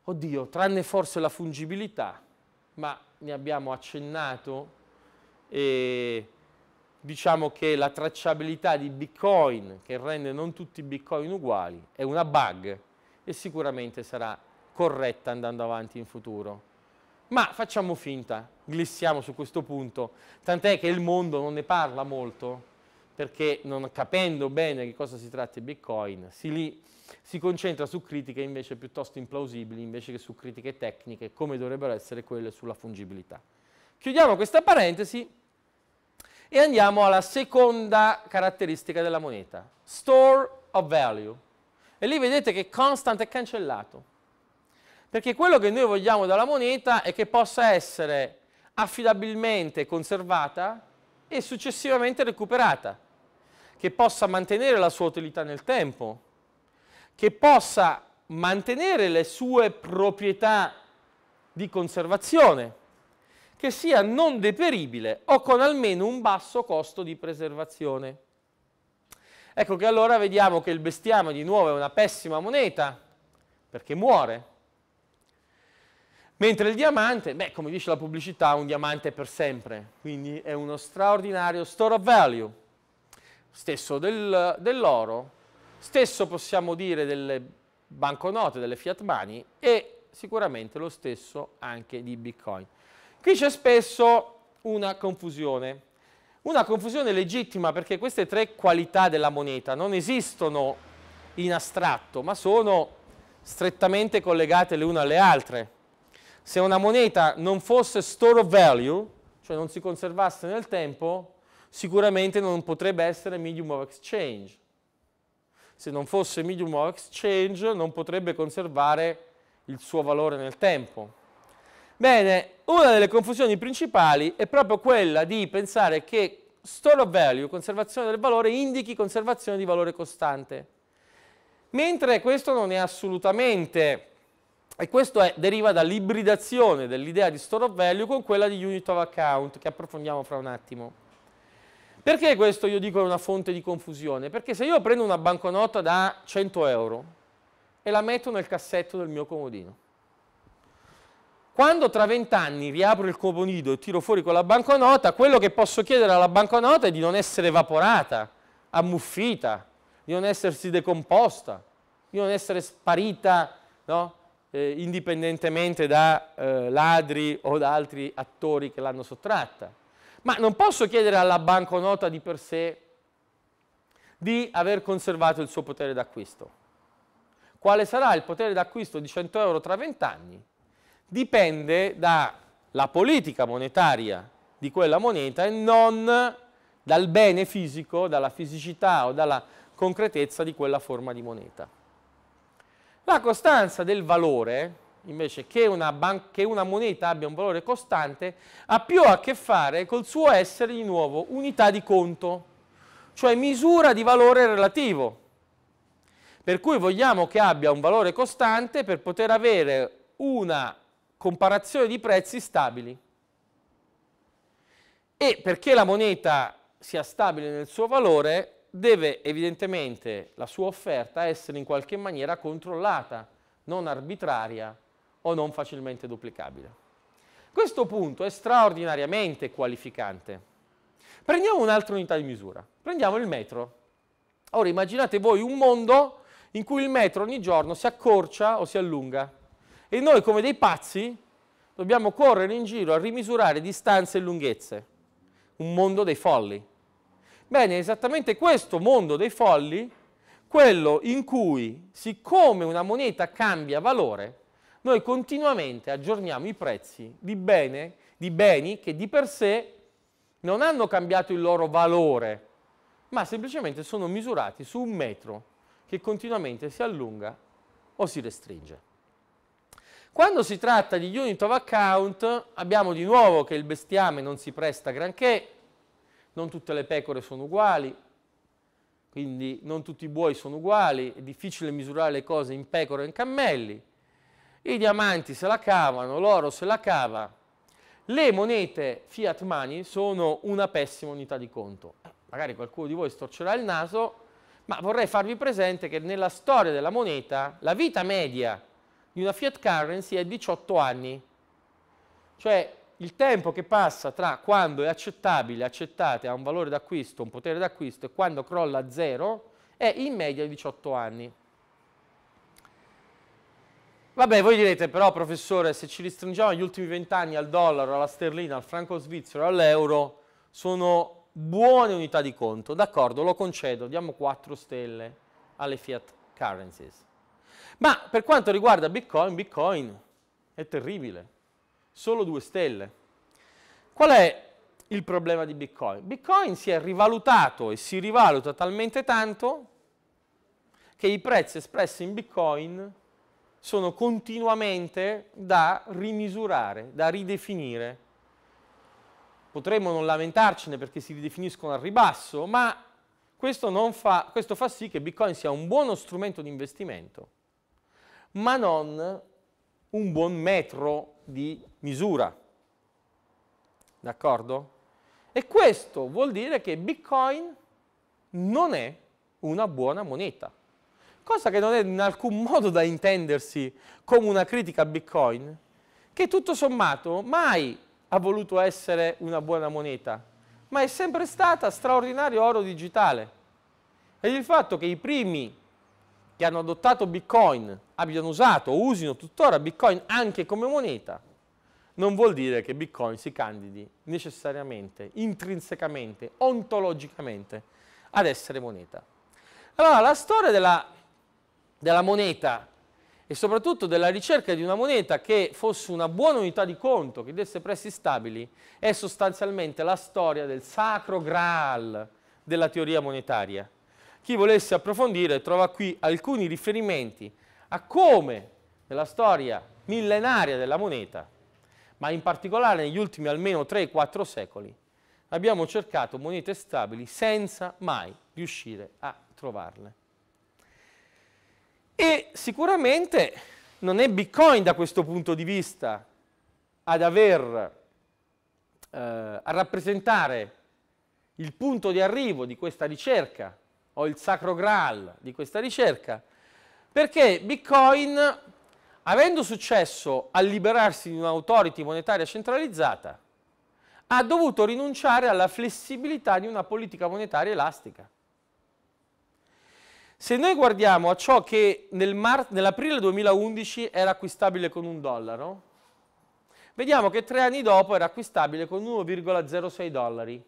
Oddio, tranne forse la fungibilità, ma ne abbiamo accennato e diciamo che la tracciabilità di Bitcoin, che rende non tutti i Bitcoin uguali, è una bug e sicuramente sarà corretta andando avanti in futuro. Ma facciamo finta, glissiamo su questo punto, tant'è che il mondo non ne parla molto, perché non capendo bene di cosa si tratta il Bitcoin, si, li, si, concentra su critiche invece piuttosto implausibili, invece che su critiche tecniche, come dovrebbero essere quelle sulla fungibilità. Chiudiamo questa parentesi e andiamo alla seconda caratteristica della moneta, store of value. E lì vedete che constant è cancellato, perché quello che noi vogliamo dalla moneta è che possa essere affidabilmente conservata e successivamente recuperata, che possa mantenere la sua utilità nel tempo, che possa mantenere le sue proprietà di conservazione che sia non deperibile o con almeno un basso costo di preservazione. Ecco che allora vediamo che il bestiame di nuovo è una pessima moneta, perché muore. Mentre il diamante, beh, come dice la pubblicità, un diamante è per sempre, quindi è uno straordinario store of value. Stesso del, dell'oro, stesso possiamo dire delle banconote, delle fiat money e sicuramente lo stesso anche di Bitcoin. Qui c'è spesso una confusione, una confusione legittima perché queste tre qualità della moneta non esistono in astratto, ma sono strettamente collegate le une alle altre. Se una moneta non fosse store of value, cioè non si conservasse nel tempo, sicuramente non potrebbe essere medium of exchange. Se non fosse medium of exchange non potrebbe conservare il suo valore nel tempo. Bene, una delle confusioni principali è proprio quella di pensare che store of value, conservazione del valore, indichi conservazione di valore costante. Mentre questo non è assolutamente, e questo è, deriva dall'ibridazione dell'idea di store of value con quella di unit of account, che approfondiamo fra un attimo. Perché questo io dico è una fonte di confusione? Perché se io prendo una banconota da 100 euro e la metto nel cassetto del mio comodino, quando tra vent'anni riapro il copo e tiro fuori quella banconota, quello che posso chiedere alla banconota è di non essere evaporata, ammuffita, di non essersi decomposta, di non essere sparita no? eh, indipendentemente da eh, ladri o da altri attori che l'hanno sottratta. Ma non posso chiedere alla banconota di per sé di aver conservato il suo potere d'acquisto. Quale sarà il potere d'acquisto di 100 euro tra vent'anni? dipende dalla politica monetaria di quella moneta e non dal bene fisico, dalla fisicità o dalla concretezza di quella forma di moneta. La costanza del valore, invece che una, che una, moneta abbia un valore costante, ha più a che fare col suo essere di nuovo unità di conto, cioè misura di valore relativo. Per cui vogliamo che abbia un valore costante per poter avere una comparazione di prezzi stabili. E perché la moneta sia stabile nel suo valore, deve evidentemente la sua offerta essere in qualche maniera controllata, non arbitraria o non facilmente duplicabile. Questo punto è straordinariamente qualificante. Prendiamo un'altra unità di misura, prendiamo il metro. Ora immaginate voi un mondo in cui il metro ogni giorno si accorcia o si allunga. E noi come dei pazzi dobbiamo correre in giro a rimisurare distanze e lunghezze. Un mondo dei folli. Bene, è esattamente questo mondo dei folli, quello in cui, siccome una moneta cambia valore, noi continuamente aggiorniamo i prezzi di, bene, di beni che di per sé non hanno cambiato il loro valore, ma semplicemente sono misurati su un metro che continuamente si allunga o si restringe. Quando si tratta di unit of account abbiamo di nuovo che il bestiame non si presta granché, non tutte le pecore sono uguali, quindi non tutti i buoi sono uguali, è difficile misurare le cose in pecore e in cammelli, i diamanti se la cavano, l'oro se la cava, le monete fiat money sono una pessima unità di conto. Magari qualcuno di voi storcerà il naso, ma vorrei farvi presente che nella storia della moneta la vita media di una fiat currency è 18 anni. Cioè il tempo che passa tra quando è accettabile, accettate a un valore d'acquisto, un potere d'acquisto e quando crolla a zero è in media 18 anni. Vabbè, voi direte però professore, se ci ristringiamo agli ultimi 20 anni al dollaro, alla sterlina, al franco svizzero, all'euro, sono buone unità di conto. D'accordo, lo concedo, diamo 4 stelle alle fiat currencies. Ma per quanto riguarda Bitcoin, Bitcoin è terribile, solo due stelle. Qual è il problema di Bitcoin? Bitcoin si è rivalutato e si rivaluta talmente tanto che i prezzi espressi in Bitcoin sono continuamente da rimisurare, da ridefinire. Potremmo non lamentarcene perché si ridefiniscono al ribasso, ma questo fa, questo fa sì che Bitcoin sia un buono strumento di investimento ma non un buon metro di misura. D'accordo? E questo vuol dire che Bitcoin non è una buona moneta, cosa che non è in alcun modo da intendersi come una critica a Bitcoin, che tutto sommato mai ha voluto essere una buona moneta, ma è sempre stata straordinario oro digitale. E il fatto che i primi che hanno adottato Bitcoin abbiano usato o usino tuttora Bitcoin anche come moneta, non vuol dire che Bitcoin si candidi necessariamente, intrinsecamente, ontologicamente ad essere moneta. Allora, la storia della, della moneta e soprattutto della ricerca di una moneta che fosse una buona unità di conto, che desse prezzi stabili, è sostanzialmente la storia del sacro graal della teoria monetaria. Chi volesse approfondire trova qui alcuni riferimenti a come nella storia millenaria della moneta, ma in particolare negli ultimi almeno 3-4 secoli, abbiamo cercato monete stabili senza mai riuscire a trovarle. E sicuramente non è Bitcoin da questo punto di vista ad aver, eh, a rappresentare il punto di arrivo di questa ricerca o il sacro graal di questa ricerca, perché Bitcoin, avendo successo a liberarsi di un'autority monetaria centralizzata, ha dovuto rinunciare alla flessibilità di una politica monetaria elastica. Se noi guardiamo a ciò che nel nell'aprile 2011 era acquistabile con un dollaro, vediamo che tre anni dopo era acquistabile con 1,06 dollari.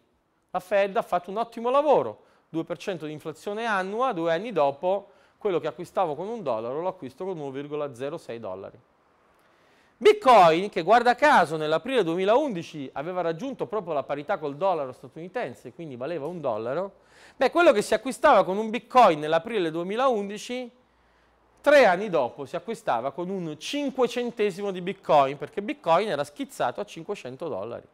La Fed ha fatto un ottimo lavoro, 2% di inflazione annua, due anni dopo quello che acquistavo con un dollaro lo acquisto con 1,06 dollari. Bitcoin, che guarda caso nell'aprile 2011 aveva raggiunto proprio la parità col dollaro statunitense, quindi valeva un dollaro, beh, quello che si acquistava con un Bitcoin nell'aprile 2011, tre anni dopo si acquistava con un cinquecentesimo di Bitcoin, perché Bitcoin era schizzato a 500 dollari.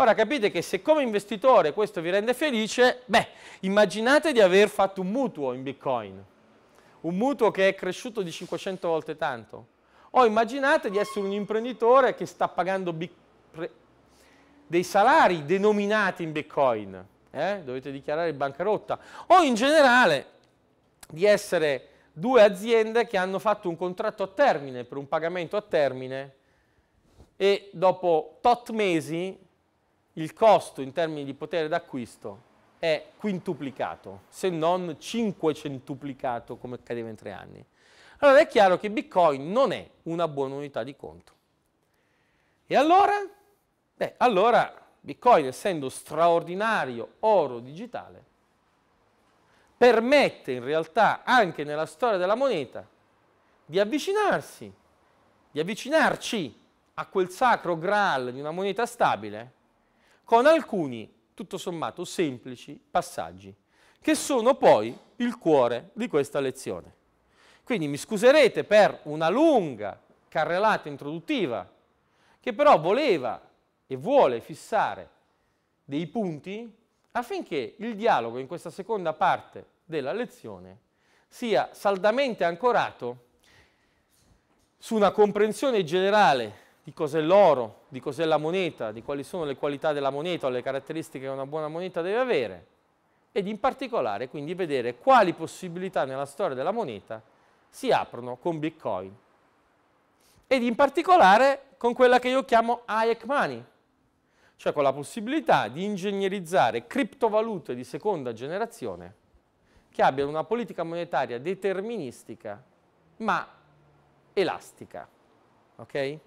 Ora capite che se come investitore questo vi rende felice, beh, immaginate di aver fatto un mutuo in Bitcoin, un mutuo che è cresciuto di 500 volte tanto, o immaginate di essere un imprenditore che sta pagando dei salari denominati in Bitcoin, eh? dovete dichiarare bancarotta, o in generale di essere due aziende che hanno fatto un contratto a termine per un pagamento a termine e dopo tot mesi il costo in termini di potere d'acquisto è quintuplicato, se non cinquecentuplicato come accadeva in tre anni. Allora è chiaro che Bitcoin non è una buona unità di conto. E allora? Beh, allora Bitcoin, essendo straordinario oro digitale, permette in realtà anche nella storia della moneta di avvicinarsi, di avvicinarci a quel sacro graal di una moneta stabile con alcuni, tutto sommato, semplici passaggi, che sono poi il cuore di questa lezione. Quindi mi scuserete per una lunga carrellata introduttiva, che però voleva e vuole fissare dei punti affinché il dialogo in questa seconda parte della lezione sia saldamente ancorato su una comprensione generale di cos'è l'oro, di cos'è la moneta, di quali sono le qualità della moneta o le caratteristiche che una buona moneta deve avere ed in particolare quindi vedere quali possibilità nella storia della moneta si aprono con Bitcoin ed in particolare con quella che io chiamo Hayek Money, cioè con la possibilità di ingegnerizzare criptovalute di seconda generazione che abbiano una politica monetaria deterministica ma elastica. Okay?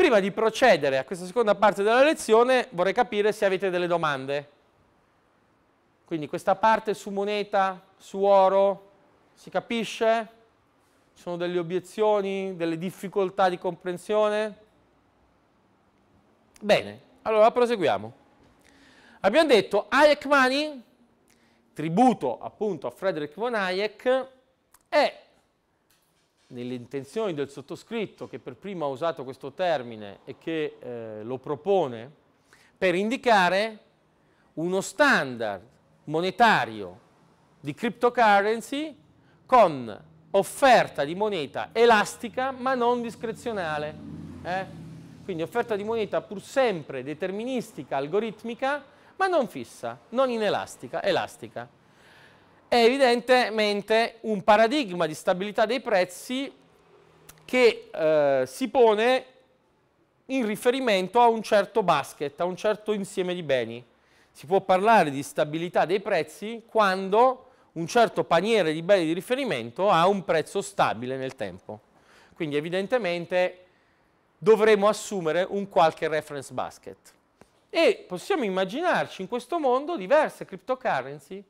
Prima di procedere a questa seconda parte della lezione vorrei capire se avete delle domande. Quindi questa parte su moneta, su oro, si capisce? Ci sono delle obiezioni, delle difficoltà di comprensione? Bene, allora proseguiamo. Abbiamo detto Hayek Money, tributo appunto a Frederick von Hayek, è nelle intenzioni del sottoscritto che per primo ha usato questo termine e che eh, lo propone per indicare uno standard monetario di cryptocurrency con offerta di moneta elastica ma non discrezionale. Eh? Quindi offerta di moneta pur sempre deterministica, algoritmica, ma non fissa, non inelastica, elastica è evidentemente un paradigma di stabilità dei prezzi che eh, si pone in riferimento a un certo basket, a un certo insieme di beni. Si può parlare di stabilità dei prezzi quando un certo paniere di beni di riferimento ha un prezzo stabile nel tempo. Quindi evidentemente dovremo assumere un qualche reference basket. E possiamo immaginarci in questo mondo diverse cryptocurrency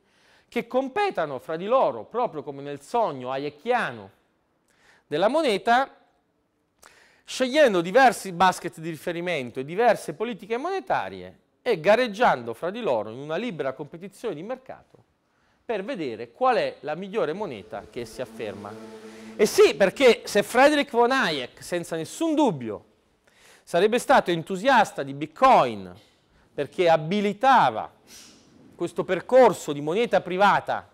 che competano fra di loro, proprio come nel sogno hayekiano della moneta, scegliendo diversi basket di riferimento e diverse politiche monetarie e gareggiando fra di loro in una libera competizione di mercato per vedere qual è la migliore moneta che si afferma. E sì, perché se Frederick von Hayek, senza nessun dubbio, sarebbe stato entusiasta di Bitcoin perché abilitava questo percorso di moneta privata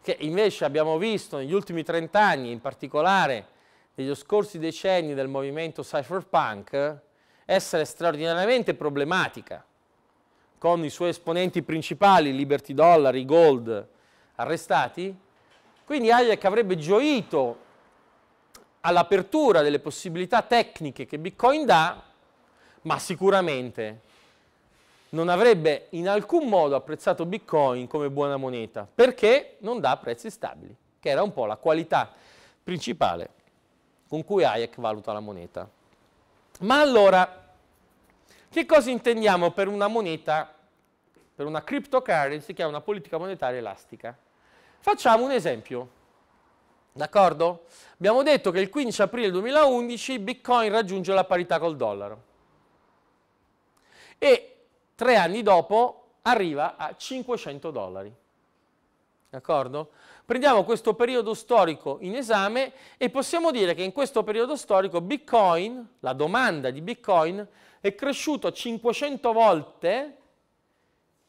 che invece abbiamo visto negli ultimi 30 anni, in particolare negli scorsi decenni del movimento cypherpunk, essere straordinariamente problematica, con i suoi esponenti principali, Liberty Dollar, i Gold, arrestati. Quindi Hayek avrebbe gioito all'apertura delle possibilità tecniche che Bitcoin dà, ma sicuramente non avrebbe in alcun modo apprezzato Bitcoin come buona moneta, perché non dà prezzi stabili, che era un po' la qualità principale con cui Hayek valuta la moneta. Ma allora, che cosa intendiamo per una moneta, per una cryptocurrency che ha una politica monetaria elastica? Facciamo un esempio. D'accordo? Abbiamo detto che il 15 aprile 2011 Bitcoin raggiunge la parità col dollaro. E Tre anni dopo arriva a 500 dollari. D'accordo? Prendiamo questo periodo storico in esame e possiamo dire che in questo periodo storico Bitcoin, la domanda di Bitcoin, è cresciuta 500 volte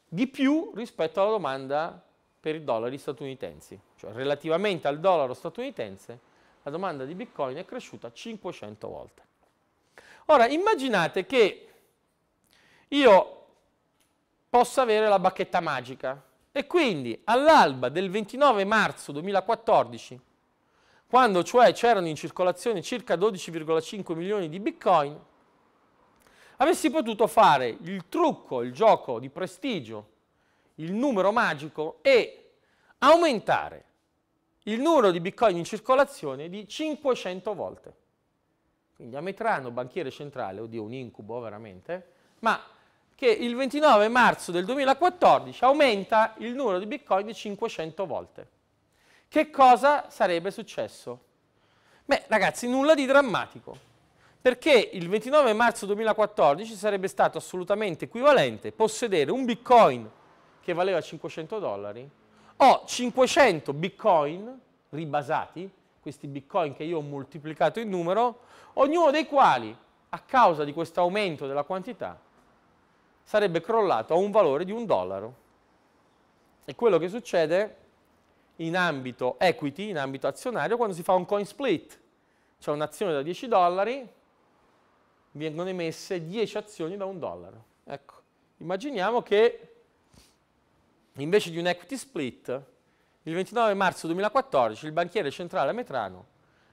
di più rispetto alla domanda per i dollari statunitensi. Cioè relativamente al dollaro statunitense la domanda di Bitcoin è cresciuta 500 volte. Ora immaginate che io possa avere la bacchetta magica. E quindi all'alba del 29 marzo 2014, quando cioè c'erano in circolazione circa 12,5 milioni di bitcoin, avessi potuto fare il trucco, il gioco di prestigio, il numero magico e aumentare il numero di bitcoin in circolazione di 500 volte. Quindi a Metrano, banchiere centrale, oddio un incubo veramente, ma che il 29 marzo del 2014 aumenta il numero di bitcoin di 500 volte. Che cosa sarebbe successo? Beh, ragazzi, nulla di drammatico, perché il 29 marzo 2014 sarebbe stato assolutamente equivalente possedere un bitcoin che valeva 500 dollari o 500 bitcoin ribasati, questi bitcoin che io ho moltiplicato in numero, ognuno dei quali, a causa di questo aumento della quantità, sarebbe crollato a un valore di un dollaro. È quello che succede in ambito equity, in ambito azionario, quando si fa un coin split. cioè un'azione da 10 dollari, vengono emesse 10 azioni da un dollaro. Ecco, immaginiamo che invece di un equity split, il 29 marzo 2014 il banchiere centrale a Metrano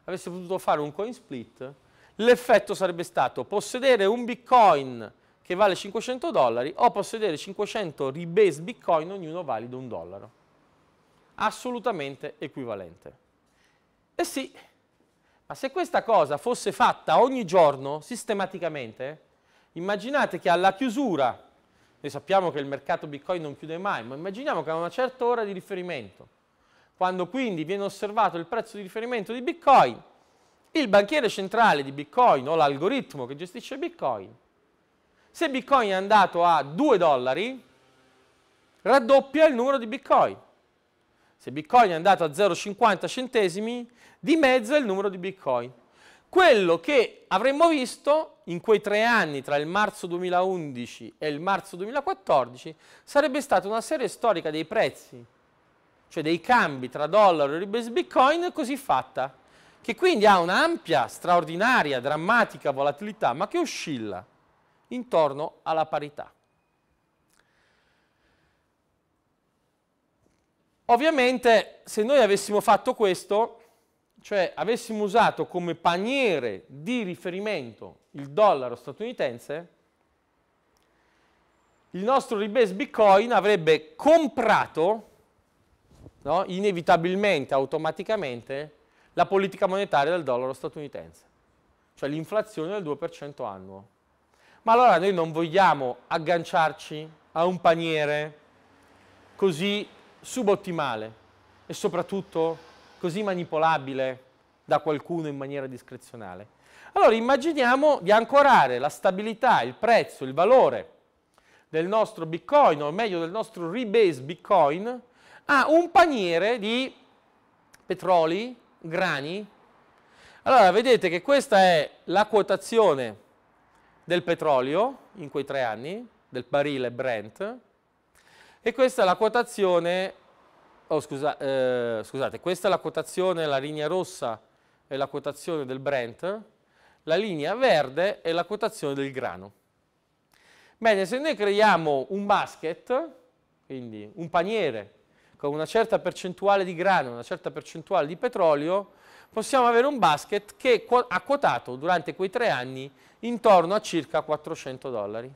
avesse potuto fare un coin split, l'effetto sarebbe stato possedere un bitcoin che vale 500 dollari o possedere 500 rebase bitcoin ognuno valido un dollaro. Assolutamente equivalente. Eh sì, ma se questa cosa fosse fatta ogni giorno sistematicamente, immaginate che alla chiusura, noi sappiamo che il mercato bitcoin non chiude mai, ma immaginiamo che a una certa ora di riferimento, quando quindi viene osservato il prezzo di riferimento di bitcoin, il banchiere centrale di bitcoin o l'algoritmo che gestisce bitcoin se Bitcoin è andato a 2 dollari, raddoppia il numero di Bitcoin. Se Bitcoin è andato a 0,50 centesimi, dimezza il numero di Bitcoin. Quello che avremmo visto in quei tre anni tra il marzo 2011 e il marzo 2014 sarebbe stata una serie storica dei prezzi, cioè dei cambi tra dollaro e bitcoin così fatta, che quindi ha un'ampia, straordinaria, drammatica volatilità, ma che oscilla intorno alla parità. Ovviamente se noi avessimo fatto questo, cioè avessimo usato come paniere di riferimento il dollaro statunitense, il nostro rebase bitcoin avrebbe comprato no, inevitabilmente, automaticamente, la politica monetaria del dollaro statunitense, cioè l'inflazione del 2% annuo. Ma allora noi non vogliamo agganciarci a un paniere così subottimale e soprattutto così manipolabile da qualcuno in maniera discrezionale. Allora immaginiamo di ancorare la stabilità, il prezzo, il valore del nostro Bitcoin, o meglio del nostro rebase Bitcoin, a un paniere di petroli, grani. Allora vedete che questa è la quotazione del petrolio in quei tre anni, del barile Brent, e questa è la quotazione, oh, scusa, eh, scusate, questa è la quotazione, la linea rossa è la quotazione del Brent, la linea verde è la quotazione del grano. Bene, se noi creiamo un basket, quindi un paniere con una certa percentuale di grano, una certa percentuale di petrolio, possiamo avere un basket che ha quotato durante quei tre anni intorno a circa 400 dollari.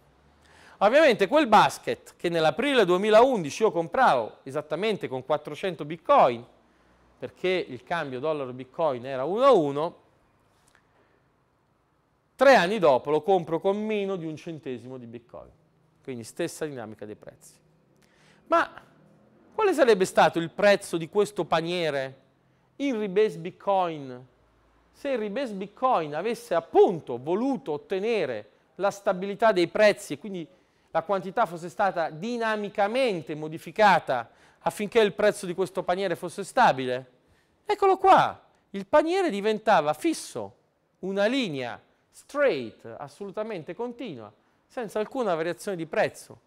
Ovviamente quel basket che nell'aprile 2011 io compravo esattamente con 400 bitcoin, perché il cambio dollaro-bitcoin era 1 a 1, tre anni dopo lo compro con meno di un centesimo di bitcoin. Quindi stessa dinamica dei prezzi. Ma quale sarebbe stato il prezzo di questo paniere in rebase bitcoin se il Rebase Bitcoin avesse appunto voluto ottenere la stabilità dei prezzi e quindi la quantità fosse stata dinamicamente modificata affinché il prezzo di questo paniere fosse stabile, eccolo qua, il paniere diventava fisso, una linea straight, assolutamente continua, senza alcuna variazione di prezzo.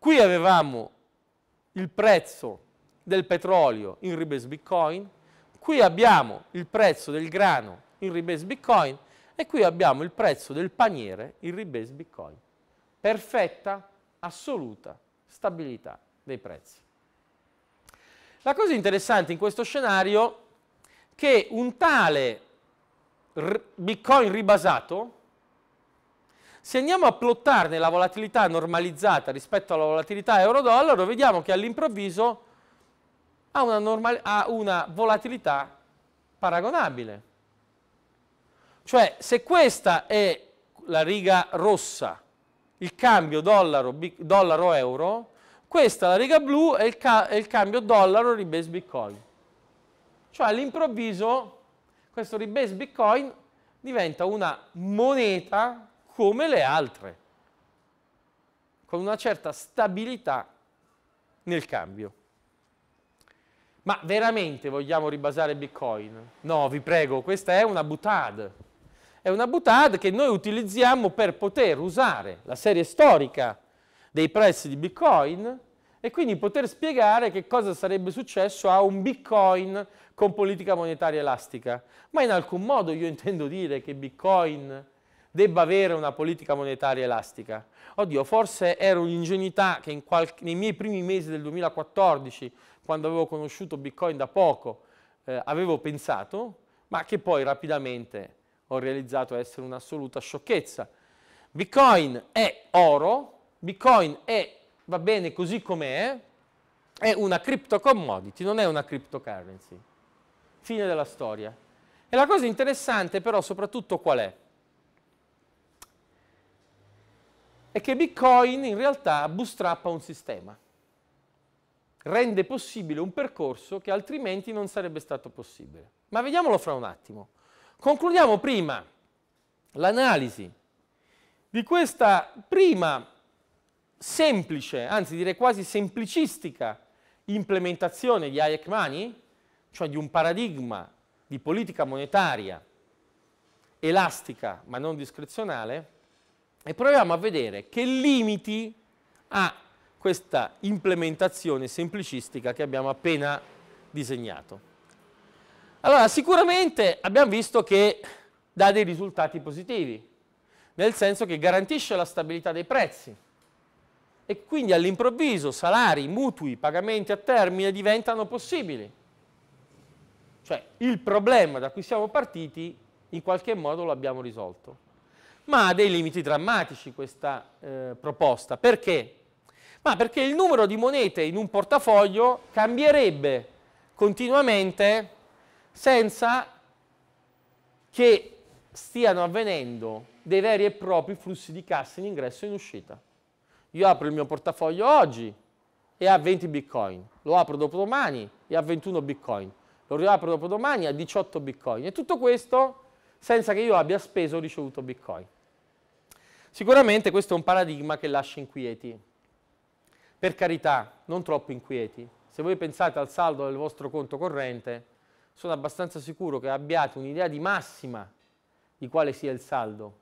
Qui avevamo il prezzo del petrolio in Rebase Bitcoin, Qui abbiamo il prezzo del grano in rebase Bitcoin e qui abbiamo il prezzo del paniere in rebase Bitcoin. Perfetta, assoluta stabilità dei prezzi. La cosa interessante in questo scenario è che un tale Bitcoin ribasato, se andiamo a plottarne la volatilità normalizzata rispetto alla volatilità euro-dollaro, vediamo che all'improvviso ha una, normal, ha una volatilità paragonabile. Cioè, se questa è la riga rossa, il cambio dollaro-euro, questa, la riga blu, è il, ca è il cambio dollaro ribase bitcoin. Cioè all'improvviso questo ribase bitcoin diventa una moneta come le altre, con una certa stabilità nel cambio. Ma veramente vogliamo ribasare Bitcoin? No, vi prego, questa è una butade. È una butad che noi utilizziamo per poter usare la serie storica dei prezzi di Bitcoin e quindi poter spiegare che cosa sarebbe successo a un Bitcoin con politica monetaria elastica. Ma in alcun modo io intendo dire che Bitcoin debba avere una politica monetaria elastica. Oddio, forse era un'ingenuità che qualche, nei miei primi mesi del 2014 quando avevo conosciuto Bitcoin da poco, eh, avevo pensato, ma che poi rapidamente ho realizzato essere un'assoluta sciocchezza. Bitcoin è oro, Bitcoin è, va bene così com'è, è una crypto commodity, non è una cryptocurrency. Fine della storia. E la cosa interessante però soprattutto qual è? È che Bitcoin in realtà bootstrappa un sistema rende possibile un percorso che altrimenti non sarebbe stato possibile. Ma vediamolo fra un attimo. Concludiamo prima l'analisi di questa prima semplice, anzi direi quasi semplicistica implementazione di Hayek Mani, cioè di un paradigma di politica monetaria elastica ma non discrezionale, e proviamo a vedere che limiti ha questa implementazione semplicistica che abbiamo appena disegnato. Allora, sicuramente abbiamo visto che dà dei risultati positivi, nel senso che garantisce la stabilità dei prezzi e quindi all'improvviso salari, mutui, pagamenti a termine diventano possibili. Cioè il problema da cui siamo partiti in qualche modo lo abbiamo risolto. Ma ha dei limiti drammatici questa eh, proposta. Perché? ma perché il numero di monete in un portafoglio cambierebbe continuamente senza che stiano avvenendo dei veri e propri flussi di cassa in ingresso e in uscita. Io apro il mio portafoglio oggi e ha 20 bitcoin, lo apro dopodomani e ha 21 bitcoin, lo riapro dopodomani e ha 18 bitcoin e tutto questo senza che io abbia speso o ricevuto bitcoin. Sicuramente questo è un paradigma che lascia inquieti per carità, non troppo inquieti. Se voi pensate al saldo del vostro conto corrente, sono abbastanza sicuro che abbiate un'idea di massima di quale sia il saldo,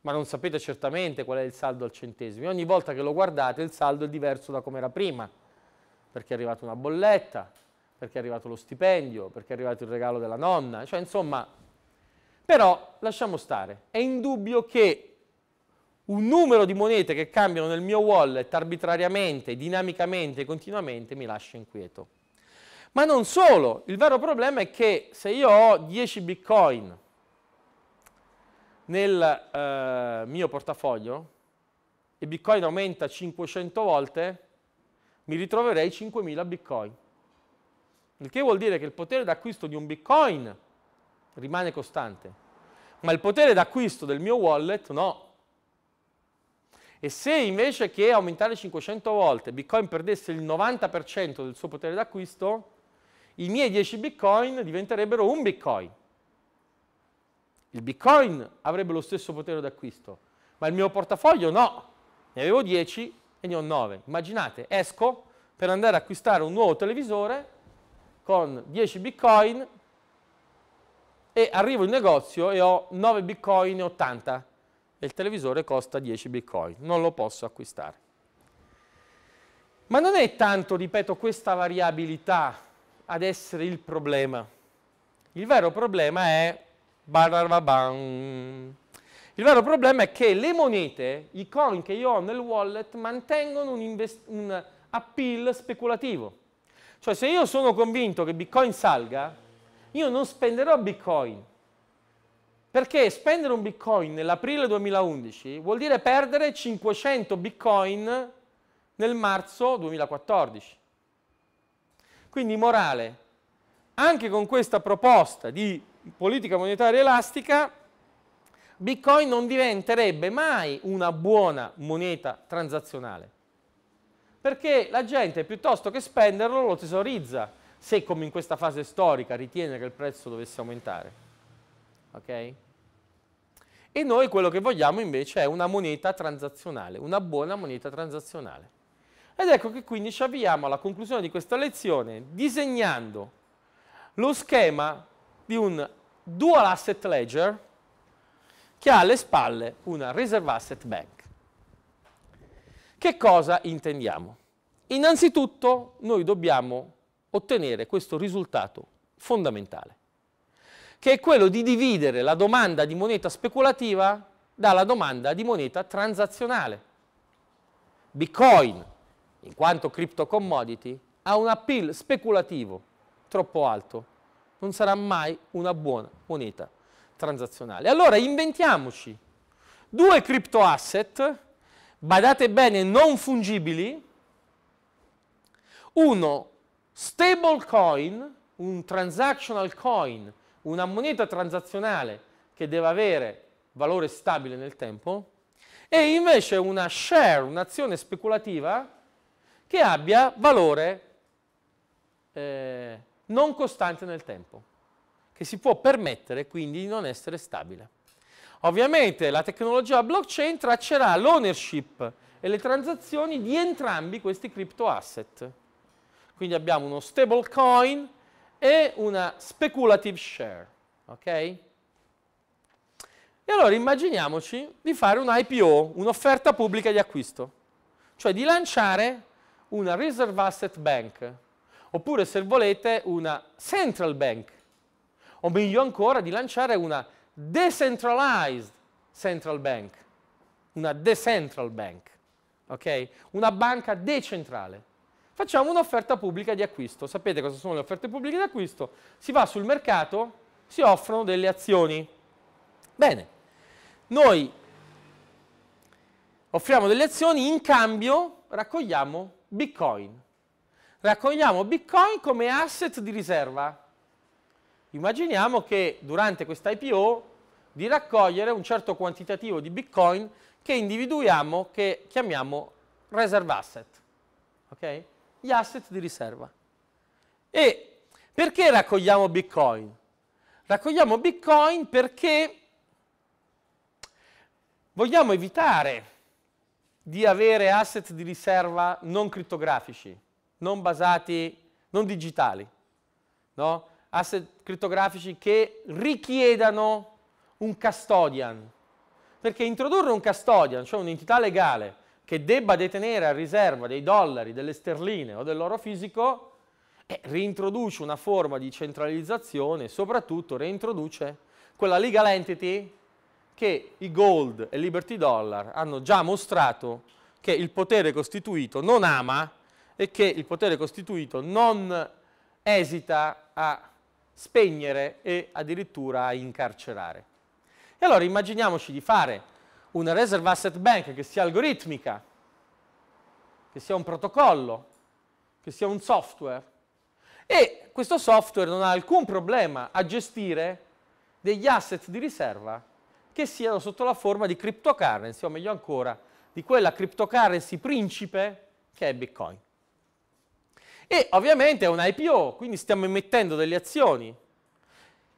ma non sapete certamente qual è il saldo al centesimo. ogni volta che lo guardate il saldo è diverso da come era prima, perché è arrivata una bolletta, perché è arrivato lo stipendio, perché è arrivato il regalo della nonna, cioè insomma, però lasciamo stare. È indubbio che un numero di monete che cambiano nel mio wallet arbitrariamente, dinamicamente, continuamente, mi lascia inquieto. Ma non solo, il vero problema è che se io ho 10 bitcoin nel eh, mio portafoglio e bitcoin aumenta 500 volte, mi ritroverei 5.000 bitcoin. Il che vuol dire che il potere d'acquisto di un bitcoin rimane costante, ma il potere d'acquisto del mio wallet no, e se invece che aumentare 500 volte Bitcoin perdesse il 90% del suo potere d'acquisto, i miei 10 Bitcoin diventerebbero un Bitcoin. Il Bitcoin avrebbe lo stesso potere d'acquisto, ma il mio portafoglio no. Ne avevo 10 e ne ho 9. Immaginate, esco per andare ad acquistare un nuovo televisore con 10 Bitcoin e arrivo in negozio e ho 9 Bitcoin e 80 e il televisore costa 10 bitcoin, non lo posso acquistare. Ma non è tanto, ripeto, questa variabilità ad essere il problema. Il vero problema è... Il vero problema è che le monete, i coin che io ho nel wallet, mantengono un, un appeal speculativo. Cioè se io sono convinto che Bitcoin salga, io non spenderò Bitcoin, perché spendere un bitcoin nell'aprile 2011 vuol dire perdere 500 bitcoin nel marzo 2014. Quindi morale, anche con questa proposta di politica monetaria elastica, bitcoin non diventerebbe mai una buona moneta transazionale. Perché la gente piuttosto che spenderlo lo tesorizza, se come in questa fase storica ritiene che il prezzo dovesse aumentare. Okay? E noi quello che vogliamo invece è una moneta transazionale, una buona moneta transazionale. Ed ecco che quindi ci avviamo alla conclusione di questa lezione disegnando lo schema di un dual asset ledger che ha alle spalle una reserve asset bank. Che cosa intendiamo? Innanzitutto noi dobbiamo ottenere questo risultato fondamentale che è quello di dividere la domanda di moneta speculativa dalla domanda di moneta transazionale. Bitcoin, in quanto crypto commodity, ha un appeal speculativo troppo alto, non sarà mai una buona moneta transazionale. Allora inventiamoci due crypto asset, badate bene, non fungibili, uno stable coin, un transactional coin una moneta transazionale che deve avere valore stabile nel tempo e invece una share, un'azione speculativa che abbia valore eh, non costante nel tempo, che si può permettere quindi di non essere stabile. Ovviamente la tecnologia blockchain traccerà l'ownership e le transazioni di entrambi questi crypto asset. Quindi abbiamo uno stablecoin e una speculative share, ok? E allora immaginiamoci di fare un IPO, un'offerta pubblica di acquisto, cioè di lanciare una Reserve Asset Bank, oppure se volete una Central Bank, o meglio ancora di lanciare una Decentralized Central Bank, una Decentral Bank, ok? Una banca decentrale. Facciamo un'offerta pubblica di acquisto. Sapete cosa sono le offerte pubbliche di acquisto? Si va sul mercato, si offrono delle azioni. Bene, noi offriamo delle azioni, in cambio raccogliamo bitcoin. Raccogliamo bitcoin come asset di riserva. Immaginiamo che durante questa IPO di raccogliere un certo quantitativo di bitcoin che individuiamo, che chiamiamo reserve asset. Okay? gli asset di riserva. E perché raccogliamo Bitcoin? Raccogliamo Bitcoin perché vogliamo evitare di avere asset di riserva non criptografici, non basati, non digitali, no? asset criptografici che richiedano un custodian. Perché introdurre un custodian, cioè un'entità legale, che debba detenere a riserva dei dollari, delle sterline o dell'oro fisico, eh, reintroduce una forma di centralizzazione e soprattutto reintroduce quella legal entity che i gold e liberty dollar hanno già mostrato che il potere costituito non ama e che il potere costituito non esita a spegnere e addirittura a incarcerare. E allora immaginiamoci di fare una reserve asset bank che sia algoritmica, che sia un protocollo, che sia un software. E questo software non ha alcun problema a gestire degli asset di riserva che siano sotto la forma di cryptocurrency, o meglio ancora, di quella cryptocurrency principe che è Bitcoin. E ovviamente è un IPO, quindi stiamo emettendo delle azioni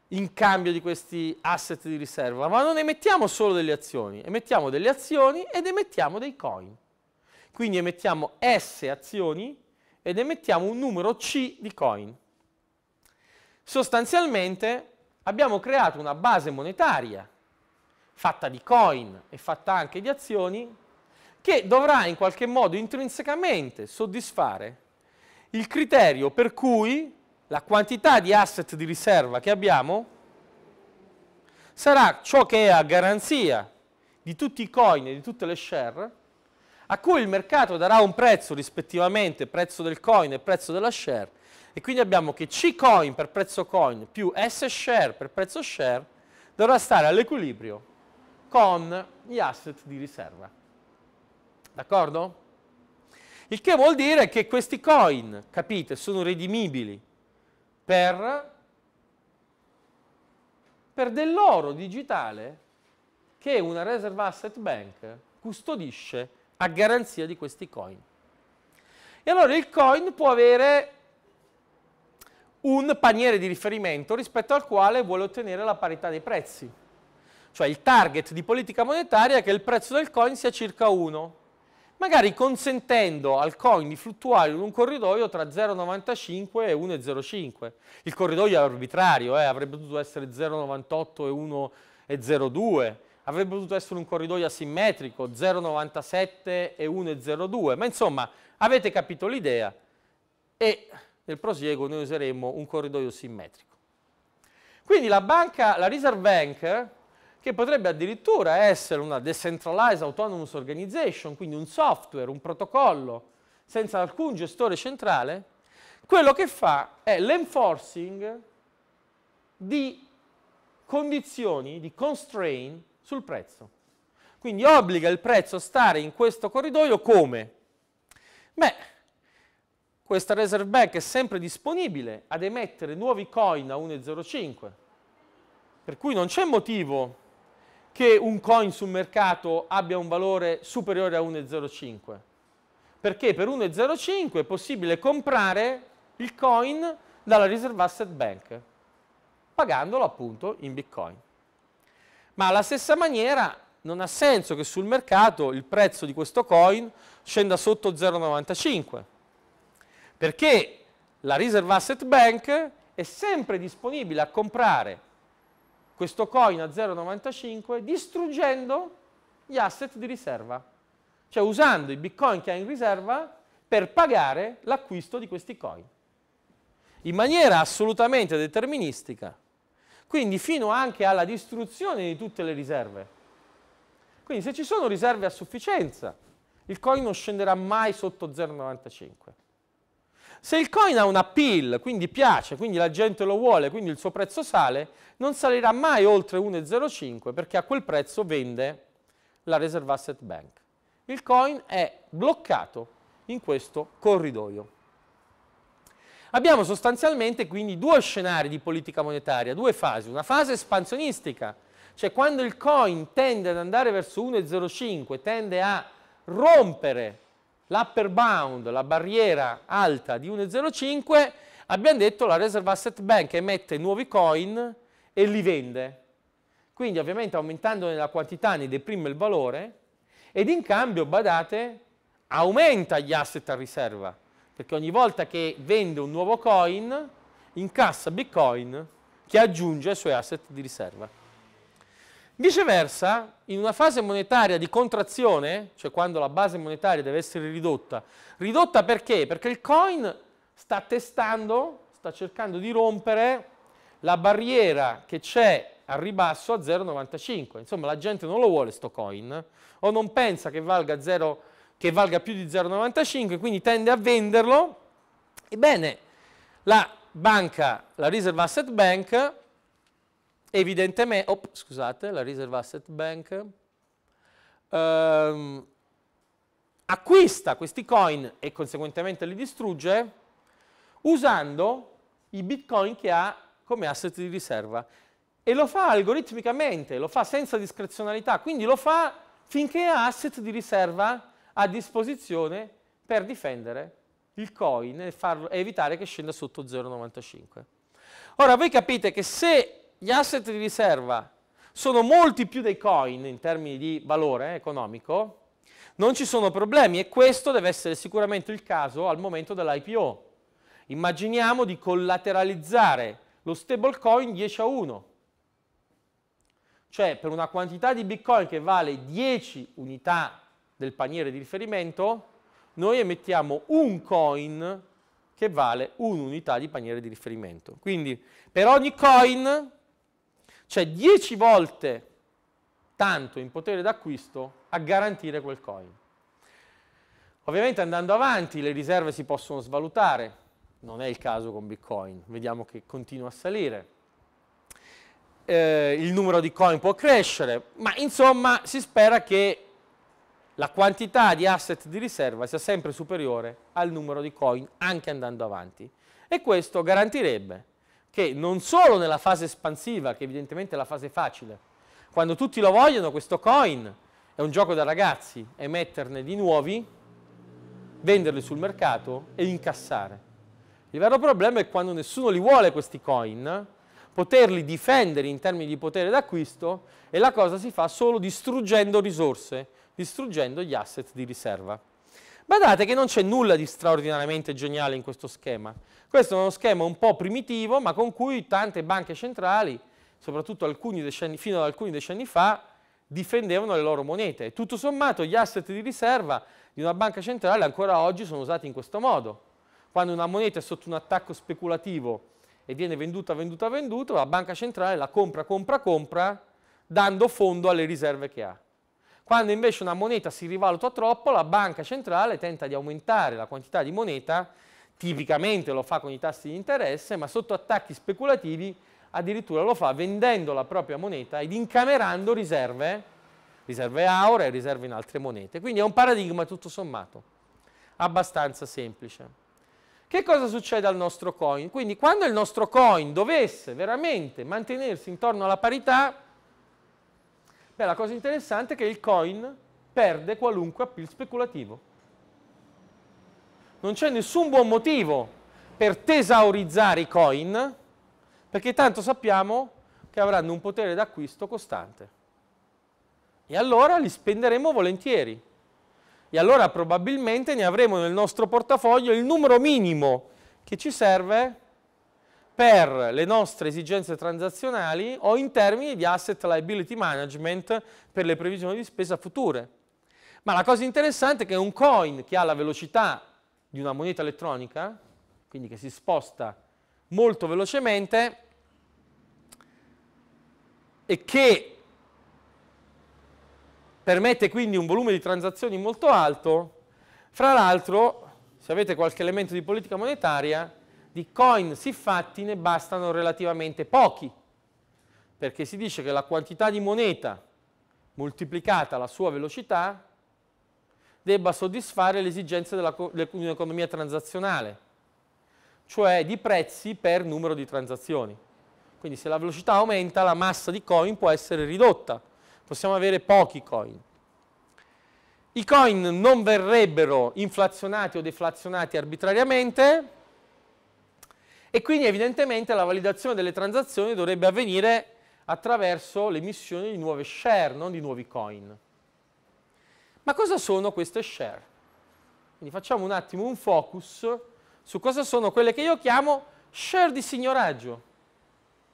in cambio di questi asset di riserva, ma non emettiamo solo delle azioni, emettiamo delle azioni ed emettiamo dei coin. Quindi emettiamo S azioni ed emettiamo un numero C di coin. Sostanzialmente abbiamo creato una base monetaria fatta di coin e fatta anche di azioni che dovrà in qualche modo intrinsecamente soddisfare il criterio per cui la quantità di asset di riserva che abbiamo sarà ciò che è a garanzia di tutti i coin e di tutte le share, a cui il mercato darà un prezzo rispettivamente, prezzo del coin e prezzo della share, e quindi abbiamo che C coin per prezzo coin più S share per prezzo share dovrà stare all'equilibrio con gli asset di riserva. D'accordo? Il che vuol dire che questi coin, capite, sono redimibili per, per dell'oro digitale che una Reserve Asset Bank custodisce a garanzia di questi coin. E allora il coin può avere un paniere di riferimento rispetto al quale vuole ottenere la parità dei prezzi. Cioè il target di politica monetaria è che il prezzo del coin sia circa 1 magari consentendo al coin di fluttuare in un corridoio tra 0,95 e 1,05. Il corridoio è arbitrario, eh? avrebbe potuto essere 0,98 e 1,02, avrebbe potuto essere un corridoio asimmetrico, 0,97 e 1,02, ma insomma avete capito l'idea e nel prosieguo noi useremo un corridoio simmetrico. Quindi la banca, la Reserve Bank, che potrebbe addirittura essere una decentralized autonomous organization, quindi un software, un protocollo, senza alcun gestore centrale, quello che fa è l'enforcing di condizioni, di constraint sul prezzo. Quindi obbliga il prezzo a stare in questo corridoio come? Beh, questa Reserve Bank è sempre disponibile ad emettere nuovi coin a 1,05, per cui non c'è motivo che un coin sul mercato abbia un valore superiore a 1,05. Perché per 1,05 è possibile comprare il coin dalla Reserve Asset Bank, pagandolo appunto in Bitcoin. Ma alla stessa maniera non ha senso che sul mercato il prezzo di questo coin scenda sotto 0,95, perché la Reserve Asset Bank è sempre disponibile a comprare questo coin a 0,95 distruggendo gli asset di riserva, cioè usando i bitcoin che ha in riserva per pagare l'acquisto di questi coin, in maniera assolutamente deterministica, quindi fino anche alla distruzione di tutte le riserve. Quindi se ci sono riserve a sufficienza, il coin non scenderà mai sotto 0,95. Se il coin ha un appeal, quindi piace, quindi la gente lo vuole, quindi il suo prezzo sale, non salirà mai oltre 1,05 perché a quel prezzo vende la Reserve Asset Bank. Il coin è bloccato in questo corridoio. Abbiamo sostanzialmente quindi due scenari di politica monetaria, due fasi. Una fase espansionistica, cioè quando il coin tende ad andare verso 1,05, tende a rompere l'upper bound, la barriera alta di 1,05, abbiamo detto la Reserve Asset Bank emette nuovi coin e li vende. Quindi ovviamente aumentandone la quantità ne deprime il valore ed in cambio, badate, aumenta gli asset a riserva, perché ogni volta che vende un nuovo coin incassa Bitcoin che aggiunge ai suoi asset di riserva. Viceversa, in una fase monetaria di contrazione, cioè quando la base monetaria deve essere ridotta, ridotta perché? Perché il coin sta testando, sta cercando di rompere la barriera che c'è al ribasso a 0,95. Insomma, la gente non lo vuole sto coin o non pensa che valga, 0, che valga più di 0,95, quindi tende a venderlo. Ebbene, la banca, la Reserve Asset Bank, Evidentemente, oh, scusate, la Reserve Asset Bank ehm, acquista questi coin e conseguentemente li distrugge usando i bitcoin che ha come asset di riserva e lo fa algoritmicamente, lo fa senza discrezionalità, quindi lo fa finché ha asset di riserva a disposizione per difendere il coin e, farlo, e evitare che scenda sotto 0,95. Ora voi capite che se gli asset di riserva sono molti più dei coin in termini di valore eh, economico, non ci sono problemi e questo deve essere sicuramente il caso al momento dell'IPO. Immaginiamo di collateralizzare lo stablecoin 10 a 1, cioè per una quantità di bitcoin che vale 10 unità del paniere di riferimento, noi emettiamo un coin che vale un'unità di paniere di riferimento. Quindi per ogni coin cioè 10 volte tanto in potere d'acquisto a garantire quel coin. Ovviamente andando avanti le riserve si possono svalutare, non è il caso con Bitcoin, vediamo che continua a salire. Eh, il numero di coin può crescere, ma insomma si spera che la quantità di asset di riserva sia sempre superiore al numero di coin anche andando avanti. E questo garantirebbe che non solo nella fase espansiva, che evidentemente è la fase facile, quando tutti lo vogliono, questo coin è un gioco da ragazzi, emetterne di nuovi, venderli sul mercato e incassare. Il vero problema è quando nessuno li vuole questi coin, poterli difendere in termini di potere d'acquisto e la cosa si fa solo distruggendo risorse, distruggendo gli asset di riserva. Badate che non c'è nulla di straordinariamente geniale in questo schema. Questo è uno schema un po' primitivo, ma con cui tante banche centrali, soprattutto decenni, fino ad alcuni decenni fa, difendevano le loro monete. Tutto sommato gli asset di riserva di una banca centrale ancora oggi sono usati in questo modo. Quando una moneta è sotto un attacco speculativo e viene venduta, venduta, venduta, la banca centrale la compra, compra, compra, dando fondo alle riserve che ha. Quando invece una moneta si rivaluta troppo, la banca centrale tenta di aumentare la quantità di moneta, tipicamente lo fa con i tassi di interesse, ma sotto attacchi speculativi addirittura lo fa vendendo la propria moneta ed incamerando riserve, riserve auree, riserve in altre monete. Quindi è un paradigma tutto sommato, abbastanza semplice. Che cosa succede al nostro coin? Quindi quando il nostro coin dovesse veramente mantenersi intorno alla parità, Beh, la cosa interessante è che il coin perde qualunque appeal speculativo. Non c'è nessun buon motivo per tesaurizzare i coin, perché tanto sappiamo che avranno un potere d'acquisto costante. E allora li spenderemo volentieri. E allora probabilmente ne avremo nel nostro portafoglio il numero minimo che ci serve per le nostre esigenze transazionali o in termini di asset liability management per le previsioni di spesa future. Ma la cosa interessante è che un coin che ha la velocità di una moneta elettronica, quindi che si sposta molto velocemente, e che permette quindi un volume di transazioni molto alto, fra l'altro, se avete qualche elemento di politica monetaria, di coin siffatti ne bastano relativamente pochi, perché si dice che la quantità di moneta moltiplicata la sua velocità debba soddisfare le esigenze di un'economia transazionale, cioè di prezzi per numero di transazioni. Quindi se la velocità aumenta la massa di coin può essere ridotta, possiamo avere pochi coin. I coin non verrebbero inflazionati o deflazionati arbitrariamente, e quindi evidentemente la validazione delle transazioni dovrebbe avvenire attraverso l'emissione di nuove share, non di nuovi coin. Ma cosa sono queste share? Quindi facciamo un attimo un focus su cosa sono quelle che io chiamo share di signoraggio.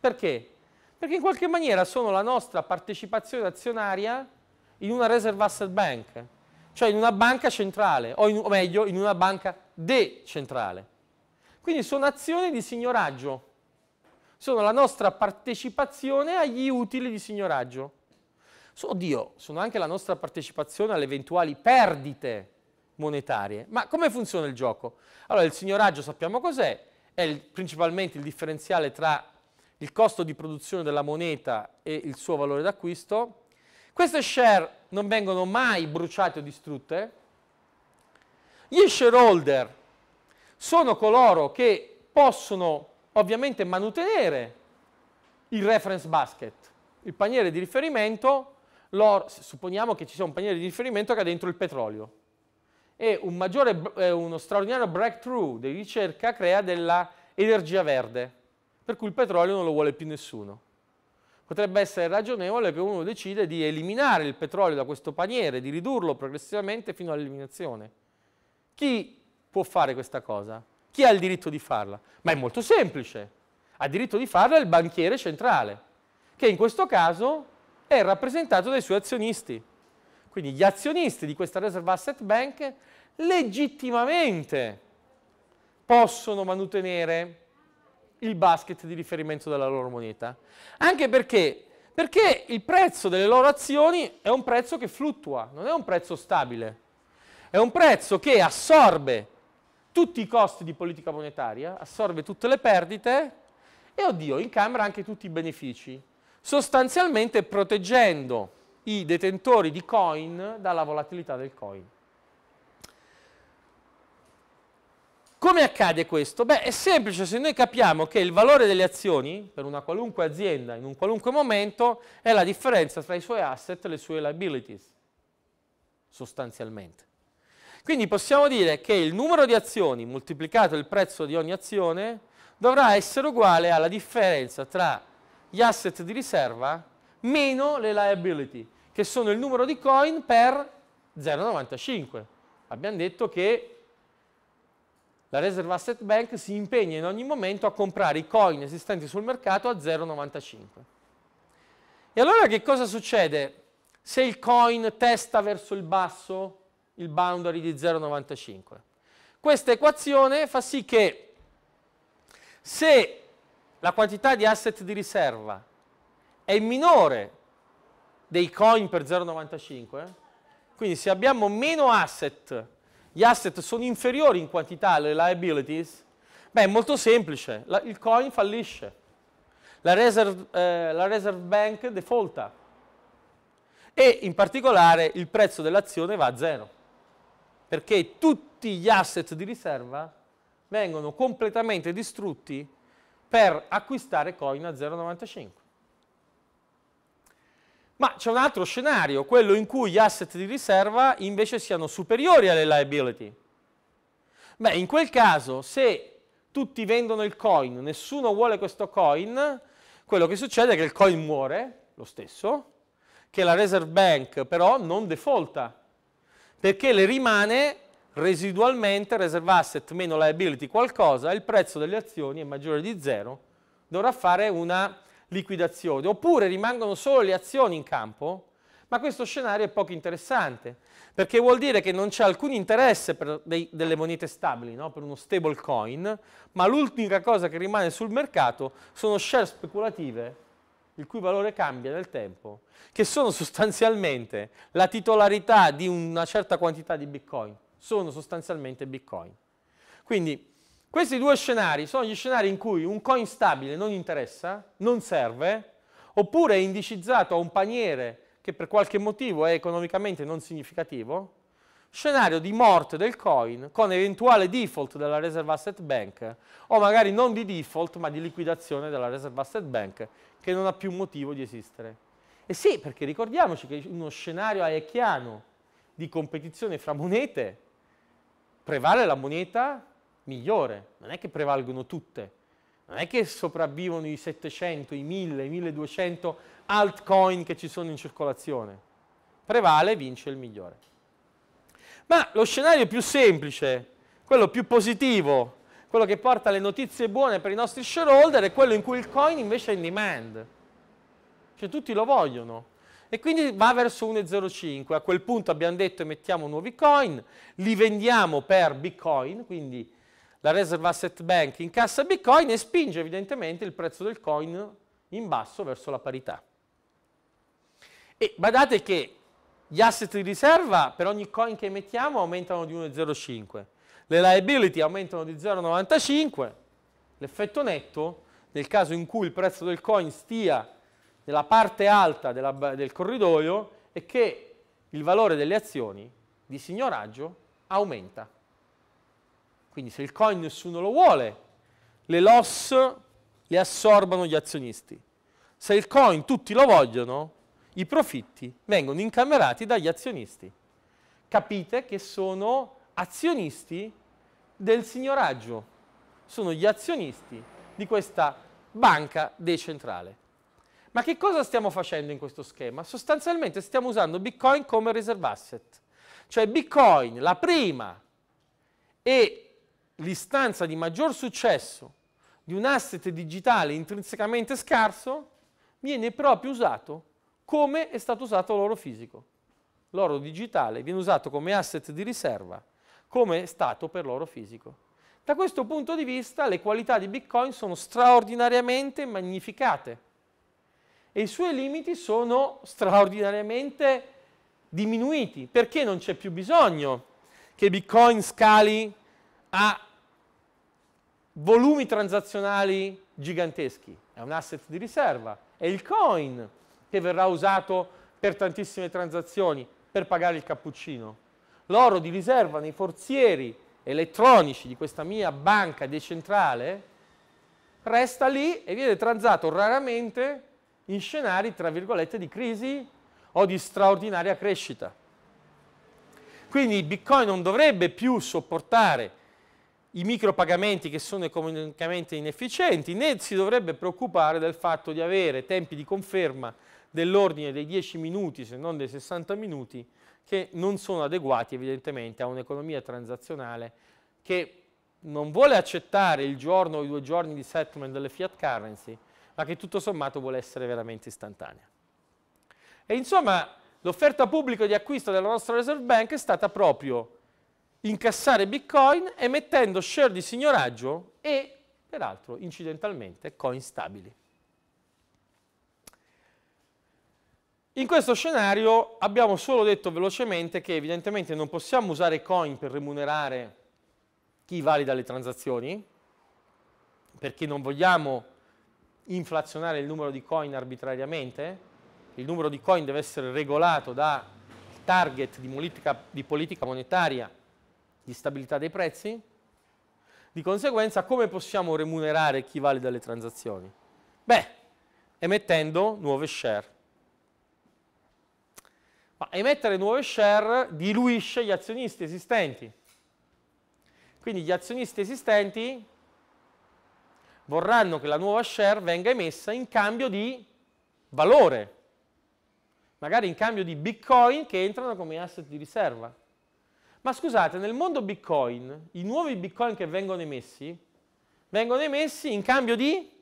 Perché? Perché in qualche maniera sono la nostra partecipazione azionaria in una reserve asset bank, cioè in una banca centrale, o, in, o meglio, in una banca decentrale. Quindi sono azioni di signoraggio, sono la nostra partecipazione agli utili di signoraggio. Oddio, sono anche la nostra partecipazione alle eventuali perdite monetarie. Ma come funziona il gioco? Allora, il signoraggio sappiamo cos'è, è il, principalmente il differenziale tra il costo di produzione della moneta e il suo valore d'acquisto. Queste share non vengono mai bruciate o distrutte. Gli shareholder sono coloro che possono ovviamente mantenere il reference basket, il paniere di riferimento, loro, supponiamo che ci sia un paniere di riferimento che ha dentro il petrolio e un maggiore, uno straordinario breakthrough di ricerca crea dell'energia verde, per cui il petrolio non lo vuole più nessuno. Potrebbe essere ragionevole che uno decide di eliminare il petrolio da questo paniere, di ridurlo progressivamente fino all'eliminazione. Chi può fare questa cosa? Chi ha il diritto di farla? Ma è molto semplice. Ha diritto di farla il banchiere centrale, che in questo caso è rappresentato dai suoi azionisti. Quindi gli azionisti di questa Reserve Asset Bank legittimamente possono mantenere il basket di riferimento della loro moneta. Anche perché, perché il prezzo delle loro azioni è un prezzo che fluttua, non è un prezzo stabile. È un prezzo che assorbe tutti i costi di politica monetaria, assorbe tutte le perdite e, oddio, incamera anche tutti i benefici, sostanzialmente proteggendo i detentori di coin dalla volatilità del coin. Come accade questo? Beh, è semplice, se noi capiamo che il valore delle azioni per una qualunque azienda in un qualunque momento è la differenza tra i suoi asset e le sue liabilities, sostanzialmente. Quindi possiamo dire che il numero di azioni moltiplicato il prezzo di ogni azione dovrà essere uguale alla differenza tra gli asset di riserva meno le liability, che sono il numero di coin per 0,95. Abbiamo detto che la Reserve Asset Bank si impegna in ogni momento a comprare i coin esistenti sul mercato a 0,95. E allora che cosa succede se il coin testa verso il basso il boundary di 0,95. Questa equazione fa sì che se la quantità di asset di riserva è minore dei coin per 0,95, quindi se abbiamo meno asset, gli asset sono inferiori in quantità alle liabilities, beh è molto semplice, la, il coin fallisce, la reserve, eh, la reserve bank defaulta e in particolare il prezzo dell'azione va a zero perché tutti gli asset di riserva vengono completamente distrutti per acquistare coin a 0,95. Ma c'è un altro scenario, quello in cui gli asset di riserva invece siano superiori alle liability. Beh, in quel caso, se tutti vendono il coin, nessuno vuole questo coin, quello che succede è che il coin muore, lo stesso, che la Reserve Bank però non defaulta, perché le rimane residualmente reserve asset meno liability qualcosa, il prezzo delle azioni è maggiore di zero, dovrà fare una liquidazione. Oppure rimangono solo le azioni in campo, ma questo scenario è poco interessante, perché vuol dire che non c'è alcun interesse per dei, delle monete stabili, no? per uno stable coin, ma l'unica cosa che rimane sul mercato sono share speculative il cui valore cambia nel tempo, che sono sostanzialmente la titolarità di una certa quantità di bitcoin, sono sostanzialmente bitcoin. Quindi questi due scenari sono gli scenari in cui un coin stabile non interessa, non serve, oppure è indicizzato a un paniere che per qualche motivo è economicamente non significativo, scenario di morte del coin con eventuale default della Reserve Asset Bank o magari non di default ma di liquidazione della Reserve Asset Bank che non ha più motivo di esistere. E sì, perché ricordiamoci che in uno scenario hayekiano di competizione fra monete prevale la moneta migliore, non è che prevalgono tutte, non è che sopravvivono i 700, i 1000, i 1200 altcoin che ci sono in circolazione, prevale e vince il migliore. Ma lo scenario più semplice, quello più positivo, quello che porta le notizie buone per i nostri shareholder è quello in cui il coin invece è in demand. Cioè tutti lo vogliono. E quindi va verso 1,05. A quel punto abbiamo detto emettiamo nuovi coin, li vendiamo per Bitcoin, quindi la Reserve Asset Bank incassa Bitcoin e spinge evidentemente il prezzo del coin in basso verso la parità. E badate che gli asset di riserva per ogni coin che emettiamo aumentano di 1,05. Le liability aumentano di 0,95. L'effetto netto, nel caso in cui il prezzo del coin stia nella parte alta della, del corridoio, è che il valore delle azioni di signoraggio aumenta. Quindi se il coin nessuno lo vuole, le loss le assorbono gli azionisti. Se il coin tutti lo vogliono, i profitti vengono incamerati dagli azionisti. Capite che sono azionisti del signoraggio, sono gli azionisti di questa banca decentrale. Ma che cosa stiamo facendo in questo schema? Sostanzialmente stiamo usando Bitcoin come reserve asset, cioè Bitcoin, la prima e l'istanza di maggior successo di un asset digitale intrinsecamente scarso, viene proprio usato come è stato usato l'oro fisico. L'oro digitale viene usato come asset di riserva, come è stato per l'oro fisico. Da questo punto di vista le qualità di Bitcoin sono straordinariamente magnificate e i suoi limiti sono straordinariamente diminuiti perché non c'è più bisogno che Bitcoin scali a volumi transazionali giganteschi. È un asset di riserva, è il coin che verrà usato per tantissime transazioni, per pagare il cappuccino. L'oro di riserva nei forzieri elettronici di questa mia banca decentrale resta lì e viene transato raramente in scenari, tra virgolette, di crisi o di straordinaria crescita. Quindi il Bitcoin non dovrebbe più sopportare i micropagamenti che sono economicamente inefficienti, né si dovrebbe preoccupare del fatto di avere tempi di conferma dell'ordine dei 10 minuti, se non dei 60 minuti, che non sono adeguati evidentemente a un'economia transazionale che non vuole accettare il giorno o i due giorni di settlement delle fiat currency, ma che tutto sommato vuole essere veramente istantanea. E insomma, l'offerta pubblica di acquisto della nostra Reserve Bank è stata proprio incassare Bitcoin emettendo share di signoraggio e, peraltro, incidentalmente, coin stabili. In questo scenario abbiamo solo detto velocemente che evidentemente non possiamo usare coin per remunerare chi valida le transazioni, perché non vogliamo inflazionare il numero di coin arbitrariamente, il numero di coin deve essere regolato dal target di politica, di politica monetaria di stabilità dei prezzi, di conseguenza come possiamo remunerare chi valida le transazioni? Beh, emettendo nuove share ma emettere nuove share diluisce gli azionisti esistenti. Quindi gli azionisti esistenti vorranno che la nuova share venga emessa in cambio di valore, magari in cambio di bitcoin che entrano come asset di riserva. Ma scusate, nel mondo bitcoin, i nuovi bitcoin che vengono emessi, vengono emessi in cambio di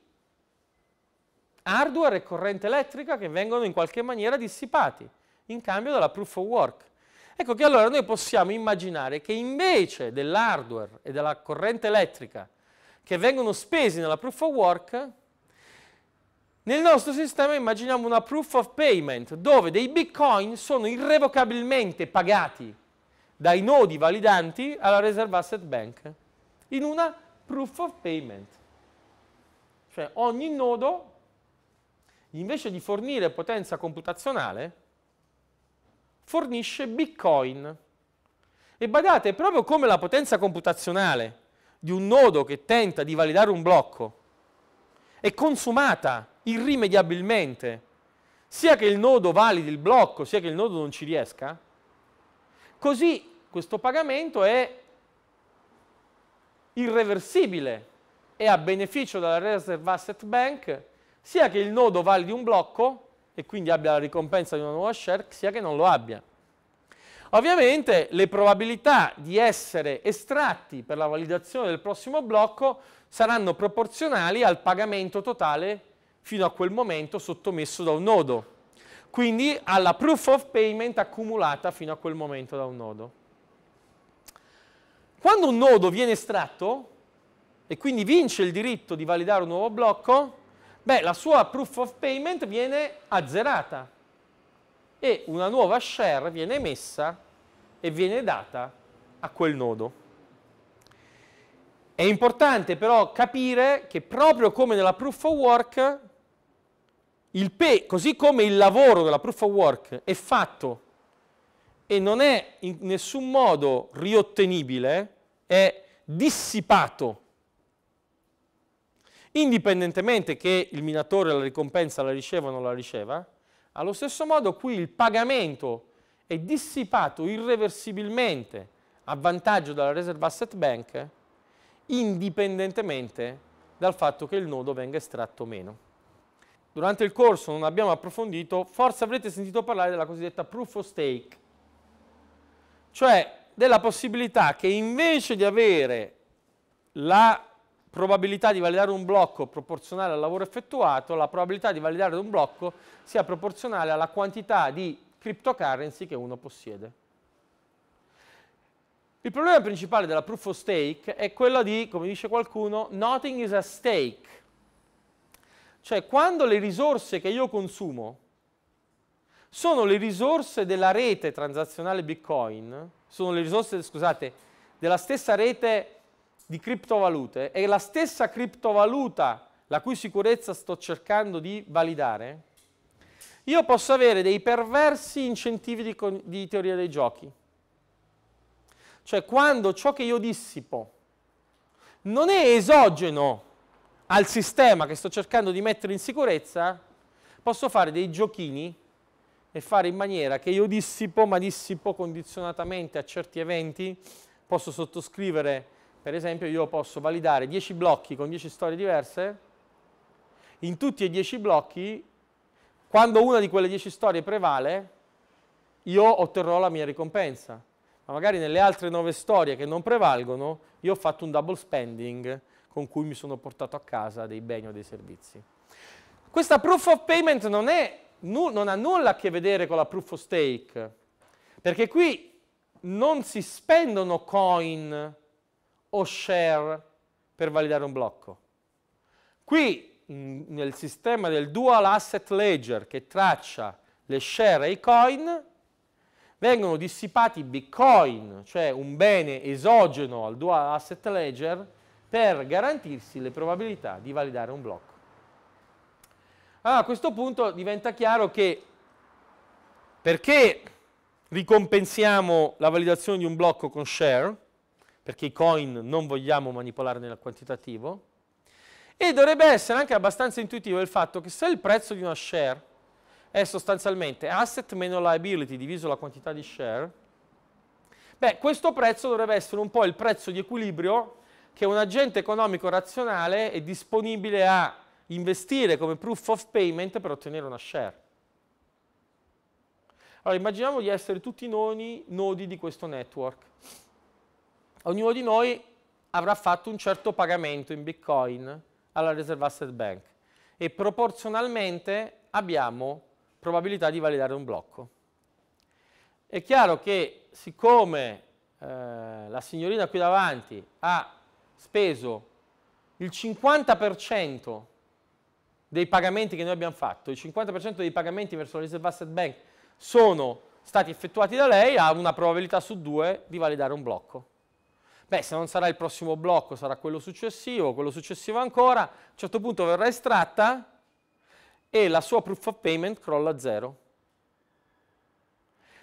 hardware e corrente elettrica che vengono in qualche maniera dissipati in cambio della proof of work. Ecco che allora noi possiamo immaginare che invece dell'hardware e della corrente elettrica che vengono spesi nella proof of work, nel nostro sistema immaginiamo una proof of payment dove dei bitcoin sono irrevocabilmente pagati dai nodi validanti alla Reserve Asset Bank in una proof of payment. Cioè ogni nodo, invece di fornire potenza computazionale, fornisce Bitcoin. E badate, proprio come la potenza computazionale di un nodo che tenta di validare un blocco è consumata irrimediabilmente, sia che il nodo validi il blocco, sia che il nodo non ci riesca, così questo pagamento è irreversibile e a beneficio della Reserve Asset Bank, sia che il nodo validi un blocco, e quindi abbia la ricompensa di una nuova share, sia che non lo abbia. Ovviamente le probabilità di essere estratti per la validazione del prossimo blocco saranno proporzionali al pagamento totale fino a quel momento sottomesso da un nodo, quindi alla proof of payment accumulata fino a quel momento da un nodo. Quando un nodo viene estratto e quindi vince il diritto di validare un nuovo blocco, Beh, la sua proof of payment viene azzerata e una nuova share viene emessa e viene data a quel nodo. È importante però capire che proprio come nella proof of work, il pay, così come il lavoro della proof of work è fatto e non è in nessun modo riottenibile, è dissipato indipendentemente che il minatore la ricompensa la riceva o non la riceva, allo stesso modo qui il pagamento è dissipato irreversibilmente a vantaggio della Reserve Asset Bank indipendentemente dal fatto che il nodo venga estratto o meno. Durante il corso non abbiamo approfondito, forse avrete sentito parlare della cosiddetta proof of stake, cioè della possibilità che invece di avere la probabilità di validare un blocco proporzionale al lavoro effettuato, la probabilità di validare un blocco sia proporzionale alla quantità di cryptocurrency che uno possiede. Il problema principale della proof of stake è quello di, come dice qualcuno, nothing is a stake. Cioè quando le risorse che io consumo sono le risorse della rete transazionale Bitcoin, sono le risorse, scusate, della stessa rete di criptovalute e la stessa criptovaluta la cui sicurezza sto cercando di validare, io posso avere dei perversi incentivi di, di teoria dei giochi. Cioè quando ciò che io dissipo non è esogeno al sistema che sto cercando di mettere in sicurezza, posso fare dei giochini e fare in maniera che io dissipo, ma dissipo condizionatamente a certi eventi, posso sottoscrivere per esempio io posso validare 10 blocchi con 10 storie diverse, in tutti e 10 blocchi, quando una di quelle 10 storie prevale, io otterrò la mia ricompensa. Ma magari nelle altre 9 storie che non prevalgono, io ho fatto un double spending con cui mi sono portato a casa dei beni o dei servizi. Questa proof of payment non, è, non ha nulla a che vedere con la proof of stake, perché qui non si spendono coin o share per validare un blocco. Qui nel sistema del dual asset ledger che traccia le share e i coin, vengono dissipati bitcoin, cioè un bene esogeno al dual asset ledger, per garantirsi le probabilità di validare un blocco. Allora, a questo punto diventa chiaro che perché ricompensiamo la validazione di un blocco con share? perché i coin non vogliamo manipolarne nel quantitativo, e dovrebbe essere anche abbastanza intuitivo il fatto che se il prezzo di una share è sostanzialmente asset meno liability diviso la quantità di share, beh, questo prezzo dovrebbe essere un po' il prezzo di equilibrio che un agente economico razionale è disponibile a investire come proof of payment per ottenere una share. Allora, immaginiamo di essere tutti nodi, nodi di questo network ognuno di noi avrà fatto un certo pagamento in bitcoin alla Reserve Asset Bank e proporzionalmente abbiamo probabilità di validare un blocco. È chiaro che siccome eh, la signorina qui davanti ha speso il 50% dei pagamenti che noi abbiamo fatto, il 50% dei pagamenti verso la Reserve Asset Bank sono stati effettuati da lei, ha una probabilità su due di validare un blocco. Beh, se non sarà il prossimo blocco, sarà quello successivo, quello successivo ancora, a un certo punto verrà estratta e la sua proof of payment crolla a zero.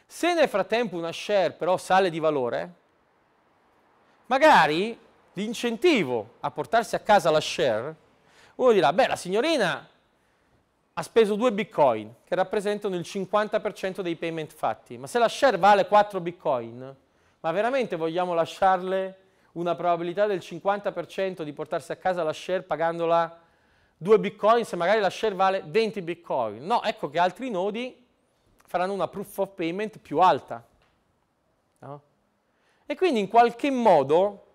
Se nel frattempo una share però sale di valore, magari l'incentivo a portarsi a casa la share, uno dirà, beh, la signorina ha speso due bitcoin, che rappresentano il 50% dei payment fatti, ma se la share vale 4 bitcoin, ma veramente vogliamo lasciarle una probabilità del 50% di portarsi a casa la share pagandola 2 bitcoin se magari la share vale 20 bitcoin? No, ecco che altri nodi faranno una proof of payment più alta. No? E quindi in qualche modo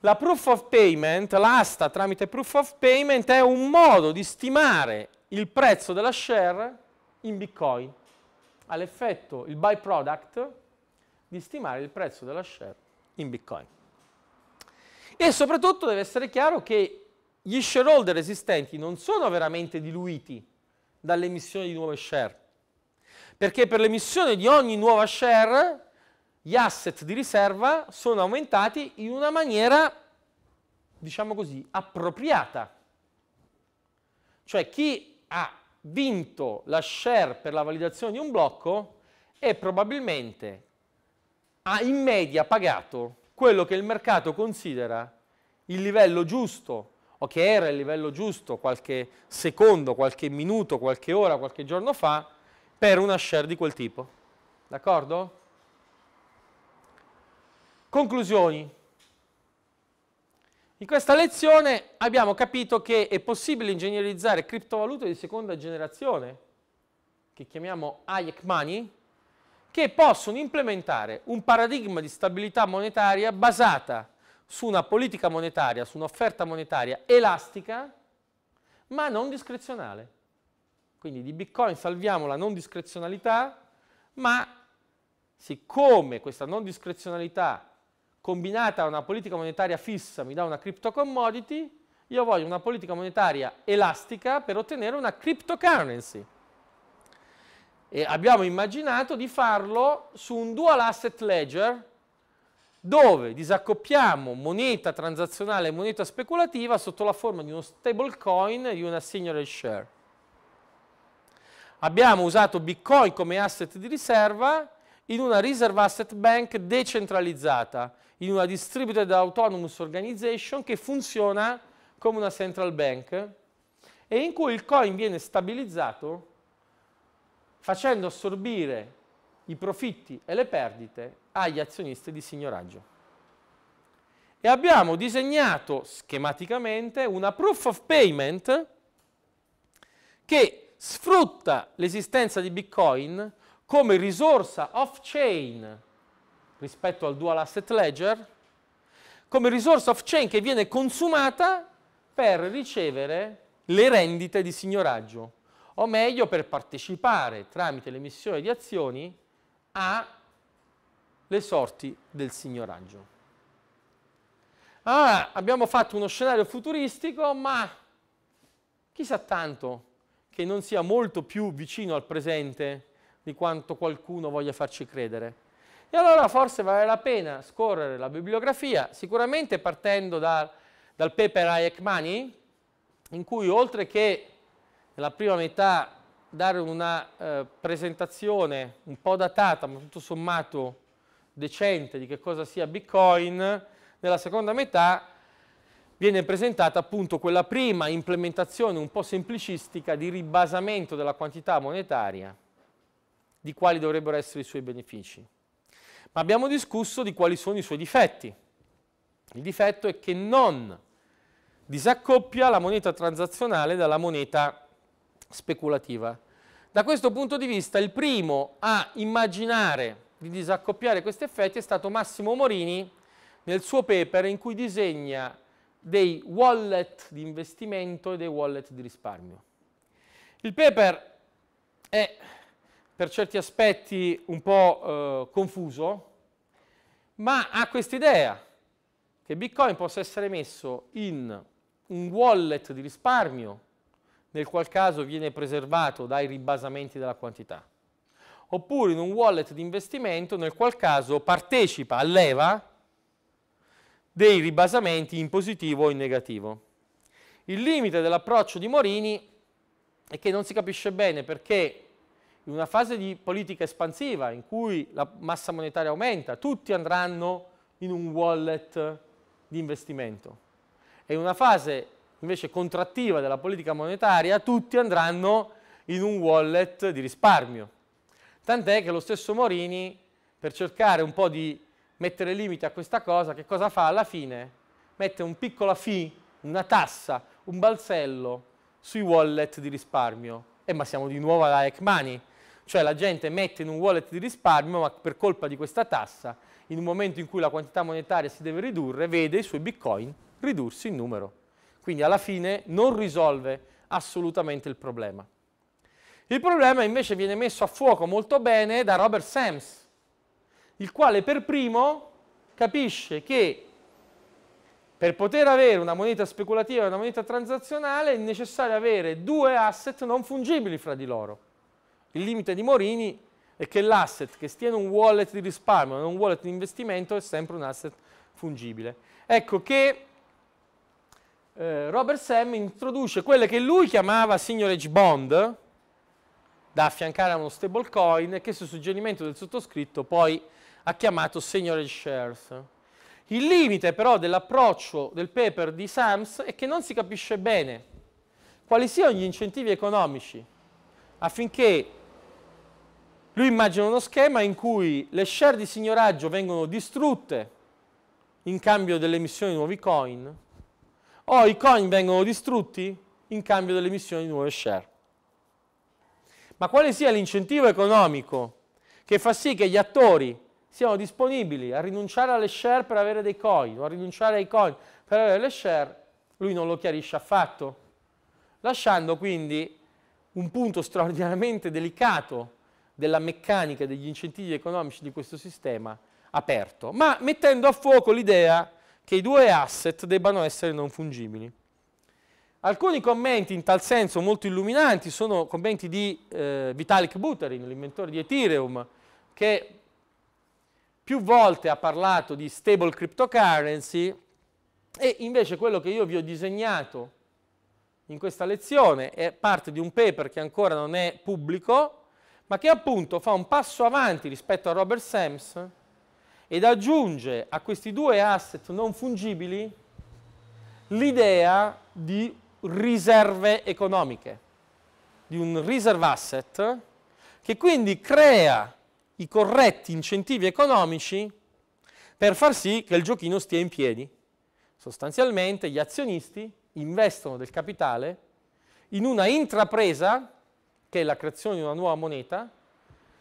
la proof of payment, l'asta tramite proof of payment è un modo di stimare il prezzo della share in bitcoin. All'effetto il byproduct di stimare il prezzo della share in Bitcoin. E soprattutto deve essere chiaro che gli shareholder esistenti non sono veramente diluiti dall'emissione di nuove share, perché per l'emissione di ogni nuova share gli asset di riserva sono aumentati in una maniera, diciamo così, appropriata. Cioè chi ha vinto la share per la validazione di un blocco è probabilmente ha in media pagato quello che il mercato considera il livello giusto, o che era il livello giusto qualche secondo, qualche minuto, qualche ora, qualche giorno fa, per una share di quel tipo. D'accordo? Conclusioni. In questa lezione abbiamo capito che è possibile ingegnerizzare criptovalute di seconda generazione, che chiamiamo AIEC Money, che possono implementare un paradigma di stabilità monetaria basata su una politica monetaria, su un'offerta monetaria elastica, ma non discrezionale. Quindi di Bitcoin salviamo la non discrezionalità, ma siccome questa non discrezionalità combinata a una politica monetaria fissa mi dà una crypto commodity, io voglio una politica monetaria elastica per ottenere una cryptocurrency. E abbiamo immaginato di farlo su un dual asset ledger dove disaccoppiamo moneta transazionale e moneta speculativa sotto la forma di uno stablecoin e di una signore share. Abbiamo usato Bitcoin come asset di riserva in una Reserve Asset Bank decentralizzata, in una Distributed Autonomous Organization che funziona come una central bank e in cui il coin viene stabilizzato facendo assorbire i profitti e le perdite agli azionisti di signoraggio. E abbiamo disegnato schematicamente una proof of payment che sfrutta l'esistenza di Bitcoin come risorsa off-chain rispetto al dual asset ledger, come risorsa off-chain che viene consumata per ricevere le rendite di signoraggio o meglio per partecipare tramite l'emissione di azioni alle sorti del signoraggio. Allora, ah, abbiamo fatto uno scenario futuristico, ma chissà tanto che non sia molto più vicino al presente di quanto qualcuno voglia farci credere. E allora forse vale la pena scorrere la bibliografia, sicuramente partendo da, dal paper Hayek Money, in cui oltre che nella prima metà dare una eh, presentazione un po' datata, ma tutto sommato decente di che cosa sia Bitcoin, nella seconda metà viene presentata appunto quella prima implementazione un po' semplicistica di ribasamento della quantità monetaria di quali dovrebbero essere i suoi benefici. Ma abbiamo discusso di quali sono i suoi difetti. Il difetto è che non disaccoppia la moneta transazionale dalla moneta speculativa. Da questo punto di vista il primo a immaginare di disaccoppiare questi effetti è stato Massimo Morini nel suo paper in cui disegna dei wallet di investimento e dei wallet di risparmio. Il paper è per certi aspetti un po' eh, confuso, ma ha questa idea che Bitcoin possa essere messo in un wallet di risparmio nel qual caso viene preservato dai ribasamenti della quantità, oppure in un wallet di investimento nel qual caso partecipa all'EVA dei ribasamenti in positivo o in negativo. Il limite dell'approccio di Morini è che non si capisce bene perché in una fase di politica espansiva in cui la massa monetaria aumenta, tutti andranno in un wallet di investimento. E in una fase invece contrattiva della politica monetaria, tutti andranno in un wallet di risparmio. Tant'è che lo stesso Morini, per cercare un po' di mettere limite a questa cosa, che cosa fa alla fine? Mette un piccolo fee, una tassa, un balzello sui wallet di risparmio. E eh, ma siamo di nuovo alla Ecmani, cioè la gente mette in un wallet di risparmio, ma per colpa di questa tassa, in un momento in cui la quantità monetaria si deve ridurre, vede i suoi bitcoin ridursi in numero. Quindi alla fine non risolve assolutamente il problema. Il problema invece viene messo a fuoco molto bene da Robert Sams, il quale per primo capisce che per poter avere una moneta speculativa e una moneta transazionale è necessario avere due asset non fungibili fra di loro. Il limite di Morini è che l'asset che stia in un wallet di risparmio, in un wallet di investimento, è sempre un asset fungibile. Ecco che eh, Robert Sam introduce quelle che lui chiamava signorage bond, da affiancare a uno stablecoin, che su suggerimento del sottoscritto poi ha chiamato signorage shares. Il limite però dell'approccio del paper di Sams è che non si capisce bene quali siano gli incentivi economici affinché lui immagina uno schema in cui le share di signoraggio vengono distrutte in cambio dell'emissione di nuovi coin o i coin vengono distrutti in cambio dell'emissione di nuove share. Ma quale sia l'incentivo economico che fa sì che gli attori siano disponibili a rinunciare alle share per avere dei coin o a rinunciare ai coin per avere le share, lui non lo chiarisce affatto, lasciando quindi un punto straordinariamente delicato della meccanica degli incentivi economici di questo sistema aperto, ma mettendo a fuoco l'idea che i due asset debbano essere non fungibili. Alcuni commenti in tal senso molto illuminanti sono commenti di eh, Vitalik Buterin, l'inventore di Ethereum, che più volte ha parlato di stable cryptocurrency e invece quello che io vi ho disegnato in questa lezione è parte di un paper che ancora non è pubblico, ma che appunto fa un passo avanti rispetto a Robert Sams ed aggiunge a questi due asset non fungibili l'idea di riserve economiche, di un reserve asset che quindi crea i corretti incentivi economici per far sì che il giochino stia in piedi. Sostanzialmente gli azionisti investono del capitale in una intrapresa che è la creazione di una nuova moneta,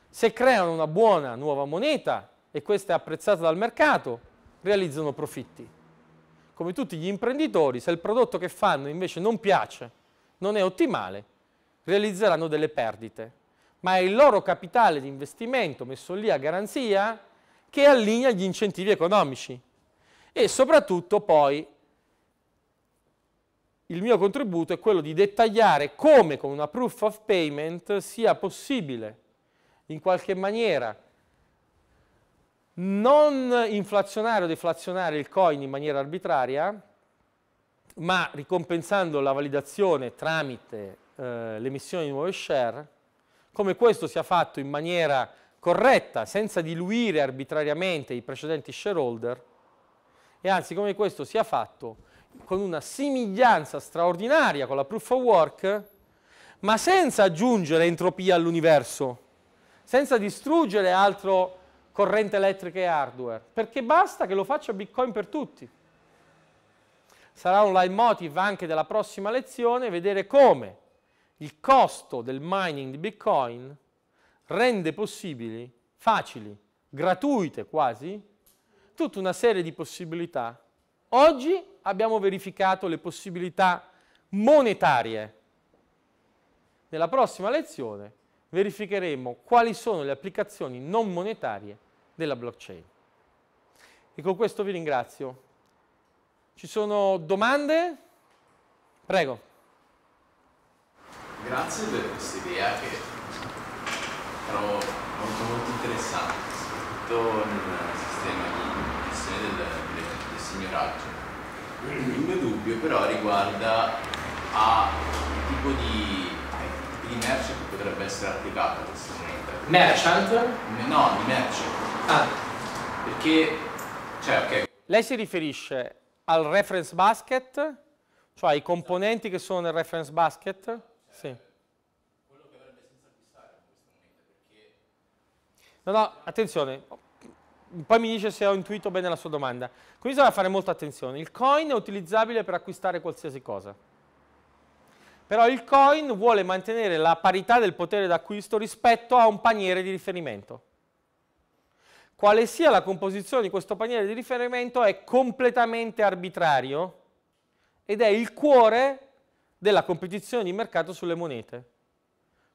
se creano una buona nuova moneta e questa è apprezzata dal mercato, realizzano profitti. Come tutti gli imprenditori, se il prodotto che fanno invece non piace, non è ottimale, realizzeranno delle perdite. Ma è il loro capitale di investimento messo lì a garanzia che allinea gli incentivi economici. E soprattutto poi il mio contributo è quello di dettagliare come con una proof of payment sia possibile in qualche maniera non inflazionare o deflazionare il coin in maniera arbitraria, ma ricompensando la validazione tramite eh, l'emissione di nuove share, come questo sia fatto in maniera corretta, senza diluire arbitrariamente i precedenti shareholder, e anzi come questo sia fatto con una simiglianza straordinaria con la proof of work, ma senza aggiungere entropia all'universo, senza distruggere altro corrente elettrica e hardware, perché basta che lo faccia Bitcoin per tutti. Sarà un leitmotiv anche della prossima lezione vedere come il costo del mining di Bitcoin rende possibili, facili, gratuite quasi, tutta una serie di possibilità. Oggi abbiamo verificato le possibilità monetarie. Nella prossima lezione verificheremo quali sono le applicazioni non monetarie della blockchain. E con questo vi ringrazio. Ci sono domande? Prego. Grazie per questa idea che trovo molto molto interessante, soprattutto nel sistema di gestione del, del, del signoraggio. Il mio dubbio però riguarda a che tipo di, eh, di merce che potrebbe essere applicata a questa moneta. Merchant? No, di merce. Ah, perché... Cioè, okay. Lei si riferisce al reference basket, cioè ai componenti che sono nel reference basket? Sì. quello che avrebbe senza acquistare questo No, no, attenzione. Poi mi dice se ho intuito bene la sua domanda. Qui bisogna fare molta attenzione. Il coin è utilizzabile per acquistare qualsiasi cosa. Però il coin vuole mantenere la parità del potere d'acquisto rispetto a un paniere di riferimento quale sia la composizione di questo paniere di riferimento è completamente arbitrario ed è il cuore della competizione di mercato sulle monete.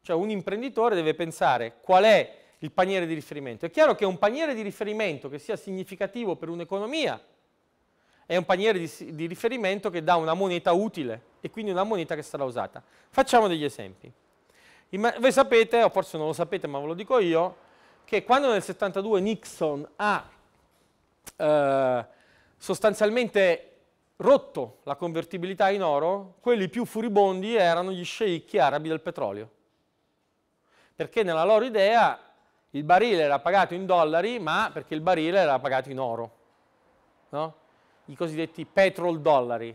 Cioè un imprenditore deve pensare qual è il paniere di riferimento. È chiaro che un paniere di riferimento che sia significativo per un'economia è un paniere di, di, riferimento che dà una moneta utile e quindi una moneta che sarà usata. Facciamo degli esempi. voi sapete, o forse non lo sapete ma ve lo dico io, che quando nel 72 Nixon ha eh, sostanzialmente rotto la convertibilità in oro, quelli più furibondi erano gli sceicchi arabi del petrolio. Perché nella loro idea il barile era pagato in dollari, ma perché il barile era pagato in oro. No? I cosiddetti petrol dollari.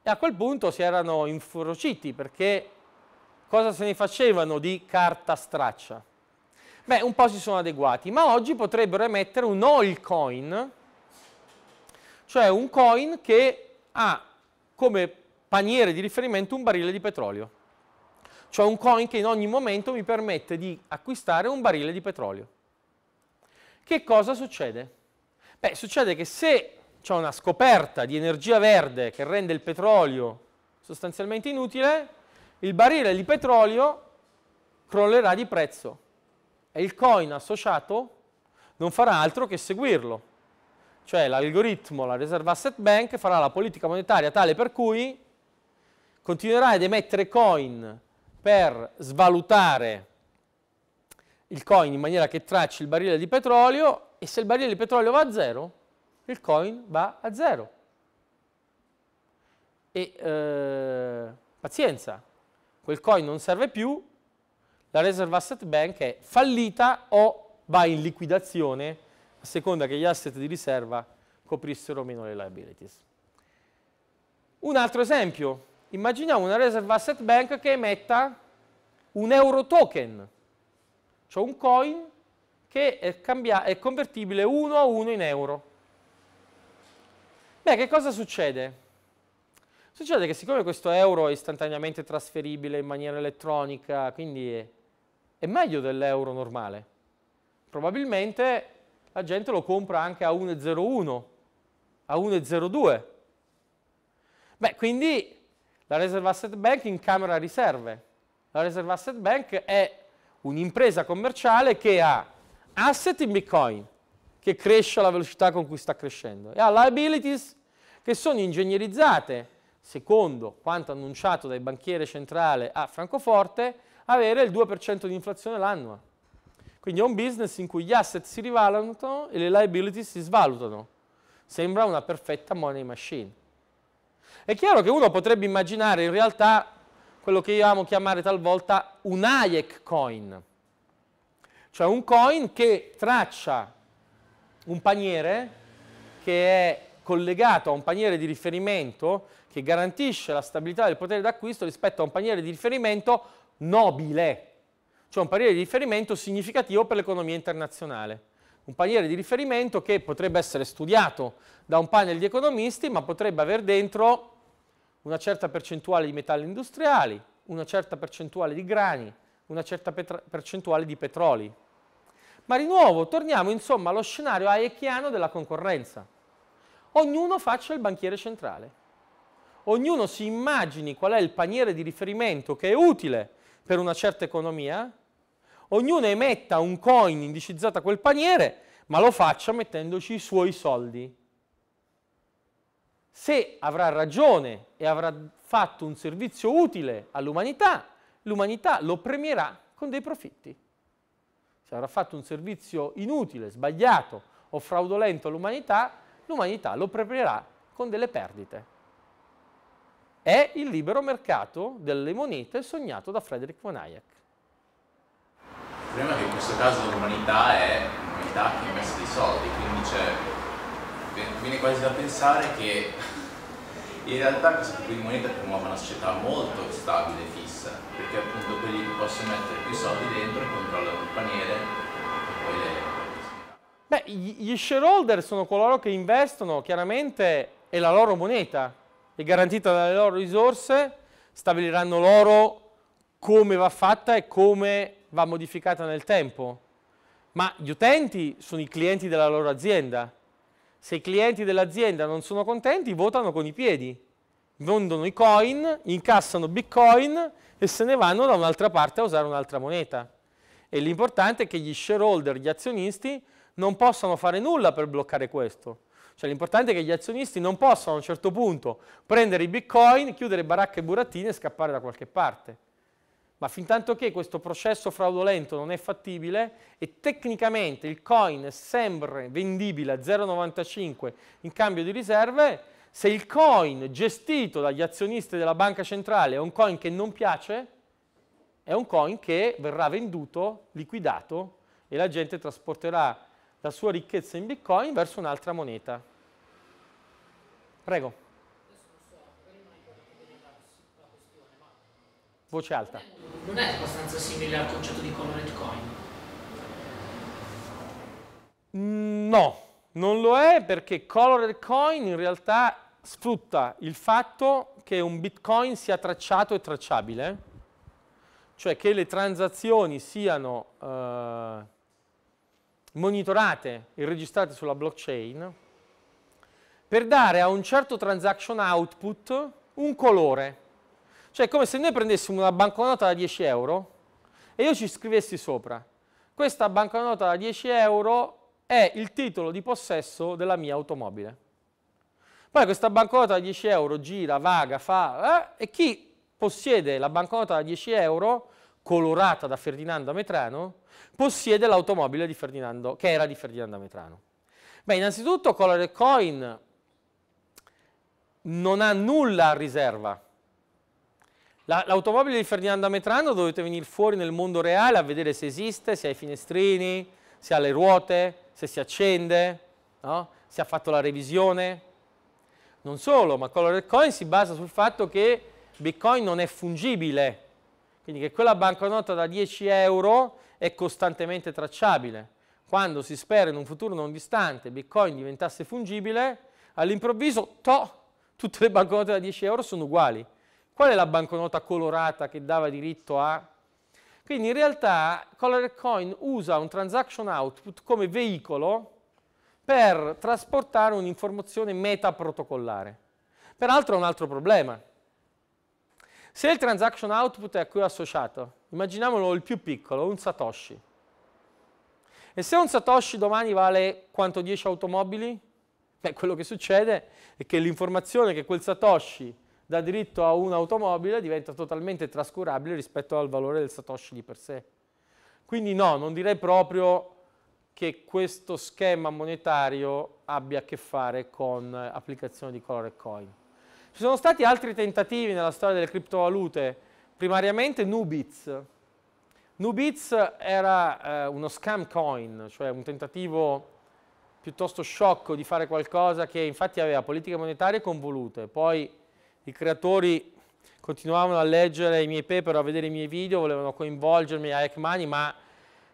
E a quel punto si erano inferociti perché cosa se ne facevano di carta straccia? Beh, un po' si sono adeguati, ma oggi potrebbero emettere un oil coin, cioè un coin che ha come paniere di riferimento un barile di petrolio. Cioè un coin che in ogni momento mi permette di acquistare un barile di petrolio. Che cosa succede? Beh, succede che se c'è una scoperta di energia verde che rende il petrolio sostanzialmente inutile, il barile di petrolio crollerà di prezzo e il coin associato non farà altro che seguirlo. Cioè l'algoritmo, la Reserve Asset Bank, farà la politica monetaria tale per cui continuerà ad emettere coin per svalutare il coin in maniera che tracci il barile di petrolio e se il barile di petrolio va a zero, il coin va a zero. E eh, pazienza, quel coin non serve più, la Reserve Asset Bank è fallita o va in liquidazione a seconda che gli asset di riserva coprissero o meno le liabilities. Un altro esempio, immaginiamo una Reserve Asset Bank che emetta un euro token, cioè un coin che è, è convertibile uno a uno in euro. Beh, che cosa succede? Succede che siccome questo euro è istantaneamente trasferibile in maniera elettronica, quindi è meglio dell'euro normale. Probabilmente la gente lo compra anche a 1,01, a 1,02. Beh, quindi la Reserve Asset Bank incamera riserve. La Reserve Asset Bank è un'impresa commerciale che ha asset in Bitcoin, che cresce alla velocità con cui sta crescendo, e ha liabilities che sono ingegnerizzate, secondo quanto annunciato dai banchiere centrali a Francoforte, avere il 2% di inflazione l'anno. Quindi è un business in cui gli asset si rivalutano e le liability si svalutano. Sembra una perfetta money machine. È chiaro che uno potrebbe immaginare in realtà quello che io amo chiamare talvolta un Hayek coin, cioè un coin che traccia un paniere che è collegato a un paniere di riferimento che garantisce la stabilità del potere d'acquisto rispetto a un paniere di riferimento nobile, cioè un paniere di riferimento significativo per l'economia internazionale. Un paniere di riferimento che potrebbe essere studiato da un panel di economisti, ma potrebbe aver dentro una certa percentuale di metalli industriali, una certa percentuale di grani, una certa percentuale di petroli. Ma di nuovo torniamo insomma allo scenario aechiano della concorrenza. Ognuno faccia il banchiere centrale. Ognuno si immagini qual è il paniere di riferimento che è utile per una certa economia, ognuno emetta un coin indicizzato a quel paniere, ma lo faccia mettendoci i suoi soldi. Se avrà ragione e avrà fatto un servizio utile all'umanità, l'umanità lo premierà con dei profitti. Se avrà fatto un servizio inutile, sbagliato o fraudolento all'umanità, l'umanità lo premierà con delle perdite è il libero mercato delle monete sognato da Frederick von Hayek. Il problema è che in questo caso l'umanità è un'umanità che investe dei soldi, quindi viene quasi da pensare che in realtà questo tipo di moneta promuove una società molto stabile e fissa, perché appunto quelli che possono mettere più soldi dentro controllano il paniere e poi le... Beh, gli shareholder sono coloro che investono chiaramente è la loro moneta, è garantita dalle loro risorse, stabiliranno loro come va fatta e come va modificata nel tempo. Ma gli utenti sono i clienti della loro azienda. Se i clienti dell'azienda non sono contenti, votano con i piedi. Vendono i coin, incassano bitcoin e se ne vanno da un'altra parte a usare un'altra moneta. E l'importante è che gli shareholder, gli azionisti, non possano fare nulla per bloccare questo cioè l'importante è che gli azionisti non possano a un certo punto prendere i bitcoin, chiudere baracche e burattini e scappare da qualche parte. Ma fin tanto che questo processo fraudolento non è fattibile e tecnicamente il coin è sempre vendibile a 0,95 in cambio di riserve, se il coin gestito dagli azionisti della banca centrale è un coin che non piace, è un coin che verrà venduto, liquidato e la gente trasporterà la sua ricchezza in bitcoin verso un'altra moneta. Prego. Voce alta. Non è abbastanza simile al concetto di colored coin? Mm, no, non lo è perché colored coin in realtà sfrutta il fatto che un bitcoin sia tracciato e tracciabile, cioè che le transazioni siano... Eh, monitorate e registrate sulla blockchain per dare a un certo transaction output un colore. Cioè come se noi prendessimo una banconota da 10 euro e io ci scrivessi sopra questa banconota da 10 euro è il titolo di possesso della mia automobile. Poi questa banconota da 10 euro gira, vaga, fa... Eh, e chi possiede la banconota da 10 euro colorata da Ferdinando Ametrano, possiede l'automobile che era di Ferdinando Ametrano. Beh, innanzitutto Color Coin non ha nulla a riserva. l'automobile La, di Ferdinando Ametrano dovete venire fuori nel mondo reale a vedere se esiste, se ha i finestrini, se ha le ruote, se si accende, no? se ha fatto la revisione. Non solo, ma Color Coin si basa sul fatto che Bitcoin non è fungibile, quindi che quella banconota da 10 euro è costantemente tracciabile. Quando si spera in un futuro non distante Bitcoin diventasse fungibile, all'improvviso, to, tutte le banconote da 10 euro sono uguali. Qual è la banconota colorata che dava diritto a... Quindi in realtà Color Coin usa un transaction output come veicolo per trasportare un'informazione metaprotocollare. Peraltro è un altro problema, se il transaction output è a cui è associato, immaginiamolo il più piccolo, un Satoshi. E se un Satoshi domani vale quanto 10 automobili? Beh, quello che succede è che l'informazione che quel Satoshi dà diritto a un'automobile diventa totalmente trascurabile rispetto al valore del Satoshi di per sé. Quindi no, non direi proprio che questo schema monetario abbia a che fare con applicazioni di color coin. Ci sono stati altri tentativi nella storia delle criptovalute, primariamente Nubits. Nubits era eh, uno scam coin, cioè un tentativo piuttosto sciocco di fare qualcosa che infatti aveva politiche monetarie convolute. Poi i creatori continuavano a leggere i miei paper, a vedere i miei video, volevano coinvolgermi a Ekmani, ma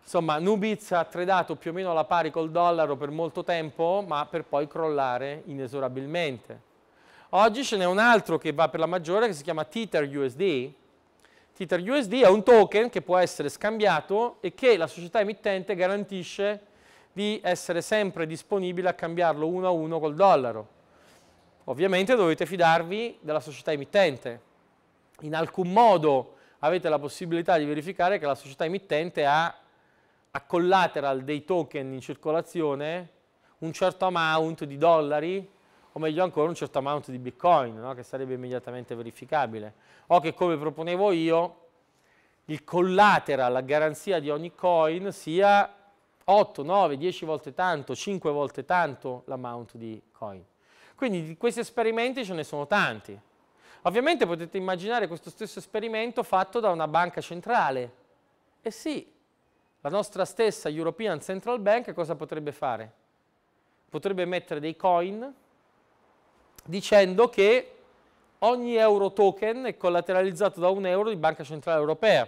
insomma Nubits ha tradato più o meno alla pari col dollaro per molto tempo, ma per poi crollare inesorabilmente. Oggi ce n'è un altro che va per la maggiore che si chiama Tether USD. Tether USD è un token che può essere scambiato e che la società emittente garantisce di essere sempre disponibile a cambiarlo uno a uno col dollaro. Ovviamente dovete fidarvi della società emittente. In alcun modo avete la possibilità di verificare che la società emittente ha a collateral dei token in circolazione un certo amount di dollari o meglio ancora un certo amount di bitcoin, no? che sarebbe immediatamente verificabile, o che come proponevo io, il collateral, la garanzia di ogni coin sia 8, 9, 10 volte tanto, 5 volte tanto l'amount di coin. Quindi di questi esperimenti ce ne sono tanti. Ovviamente potete immaginare questo stesso esperimento fatto da una banca centrale. E eh sì, la nostra stessa European Central Bank cosa potrebbe fare? Potrebbe mettere dei coin dicendo che ogni euro token è collateralizzato da un euro di Banca Centrale Europea.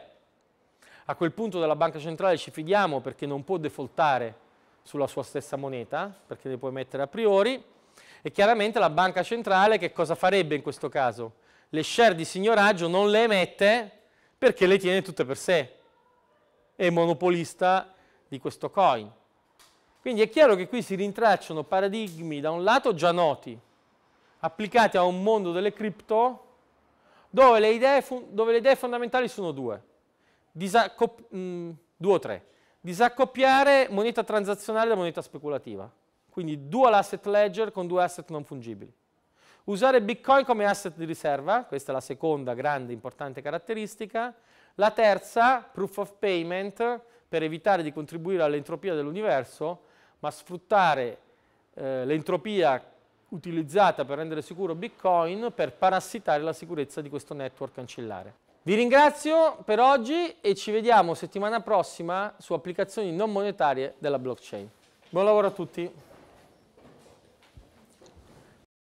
A quel punto della Banca Centrale ci fidiamo perché non può defaultare sulla sua stessa moneta, perché le puoi mettere a priori, e chiaramente la Banca Centrale che cosa farebbe in questo caso? Le share di signoraggio non le emette perché le tiene tutte per sé. È monopolista di questo coin. Quindi è chiaro che qui si rintracciano paradigmi da un lato già noti, applicati a un mondo delle cripto dove le idee, dove le idee fondamentali sono due, mh, mm, due o tre. Disaccoppiare moneta transazionale da moneta speculativa, quindi dual asset ledger con due asset non fungibili. Usare Bitcoin come asset di riserva, questa è la seconda grande importante caratteristica. La terza, proof of payment, per evitare di contribuire all'entropia dell'universo, ma sfruttare eh, l'entropia utilizzata per rendere sicuro Bitcoin per parassitare la sicurezza di questo network ancillare. Vi ringrazio per oggi e ci vediamo settimana prossima su applicazioni non monetarie della blockchain. Buon lavoro a tutti!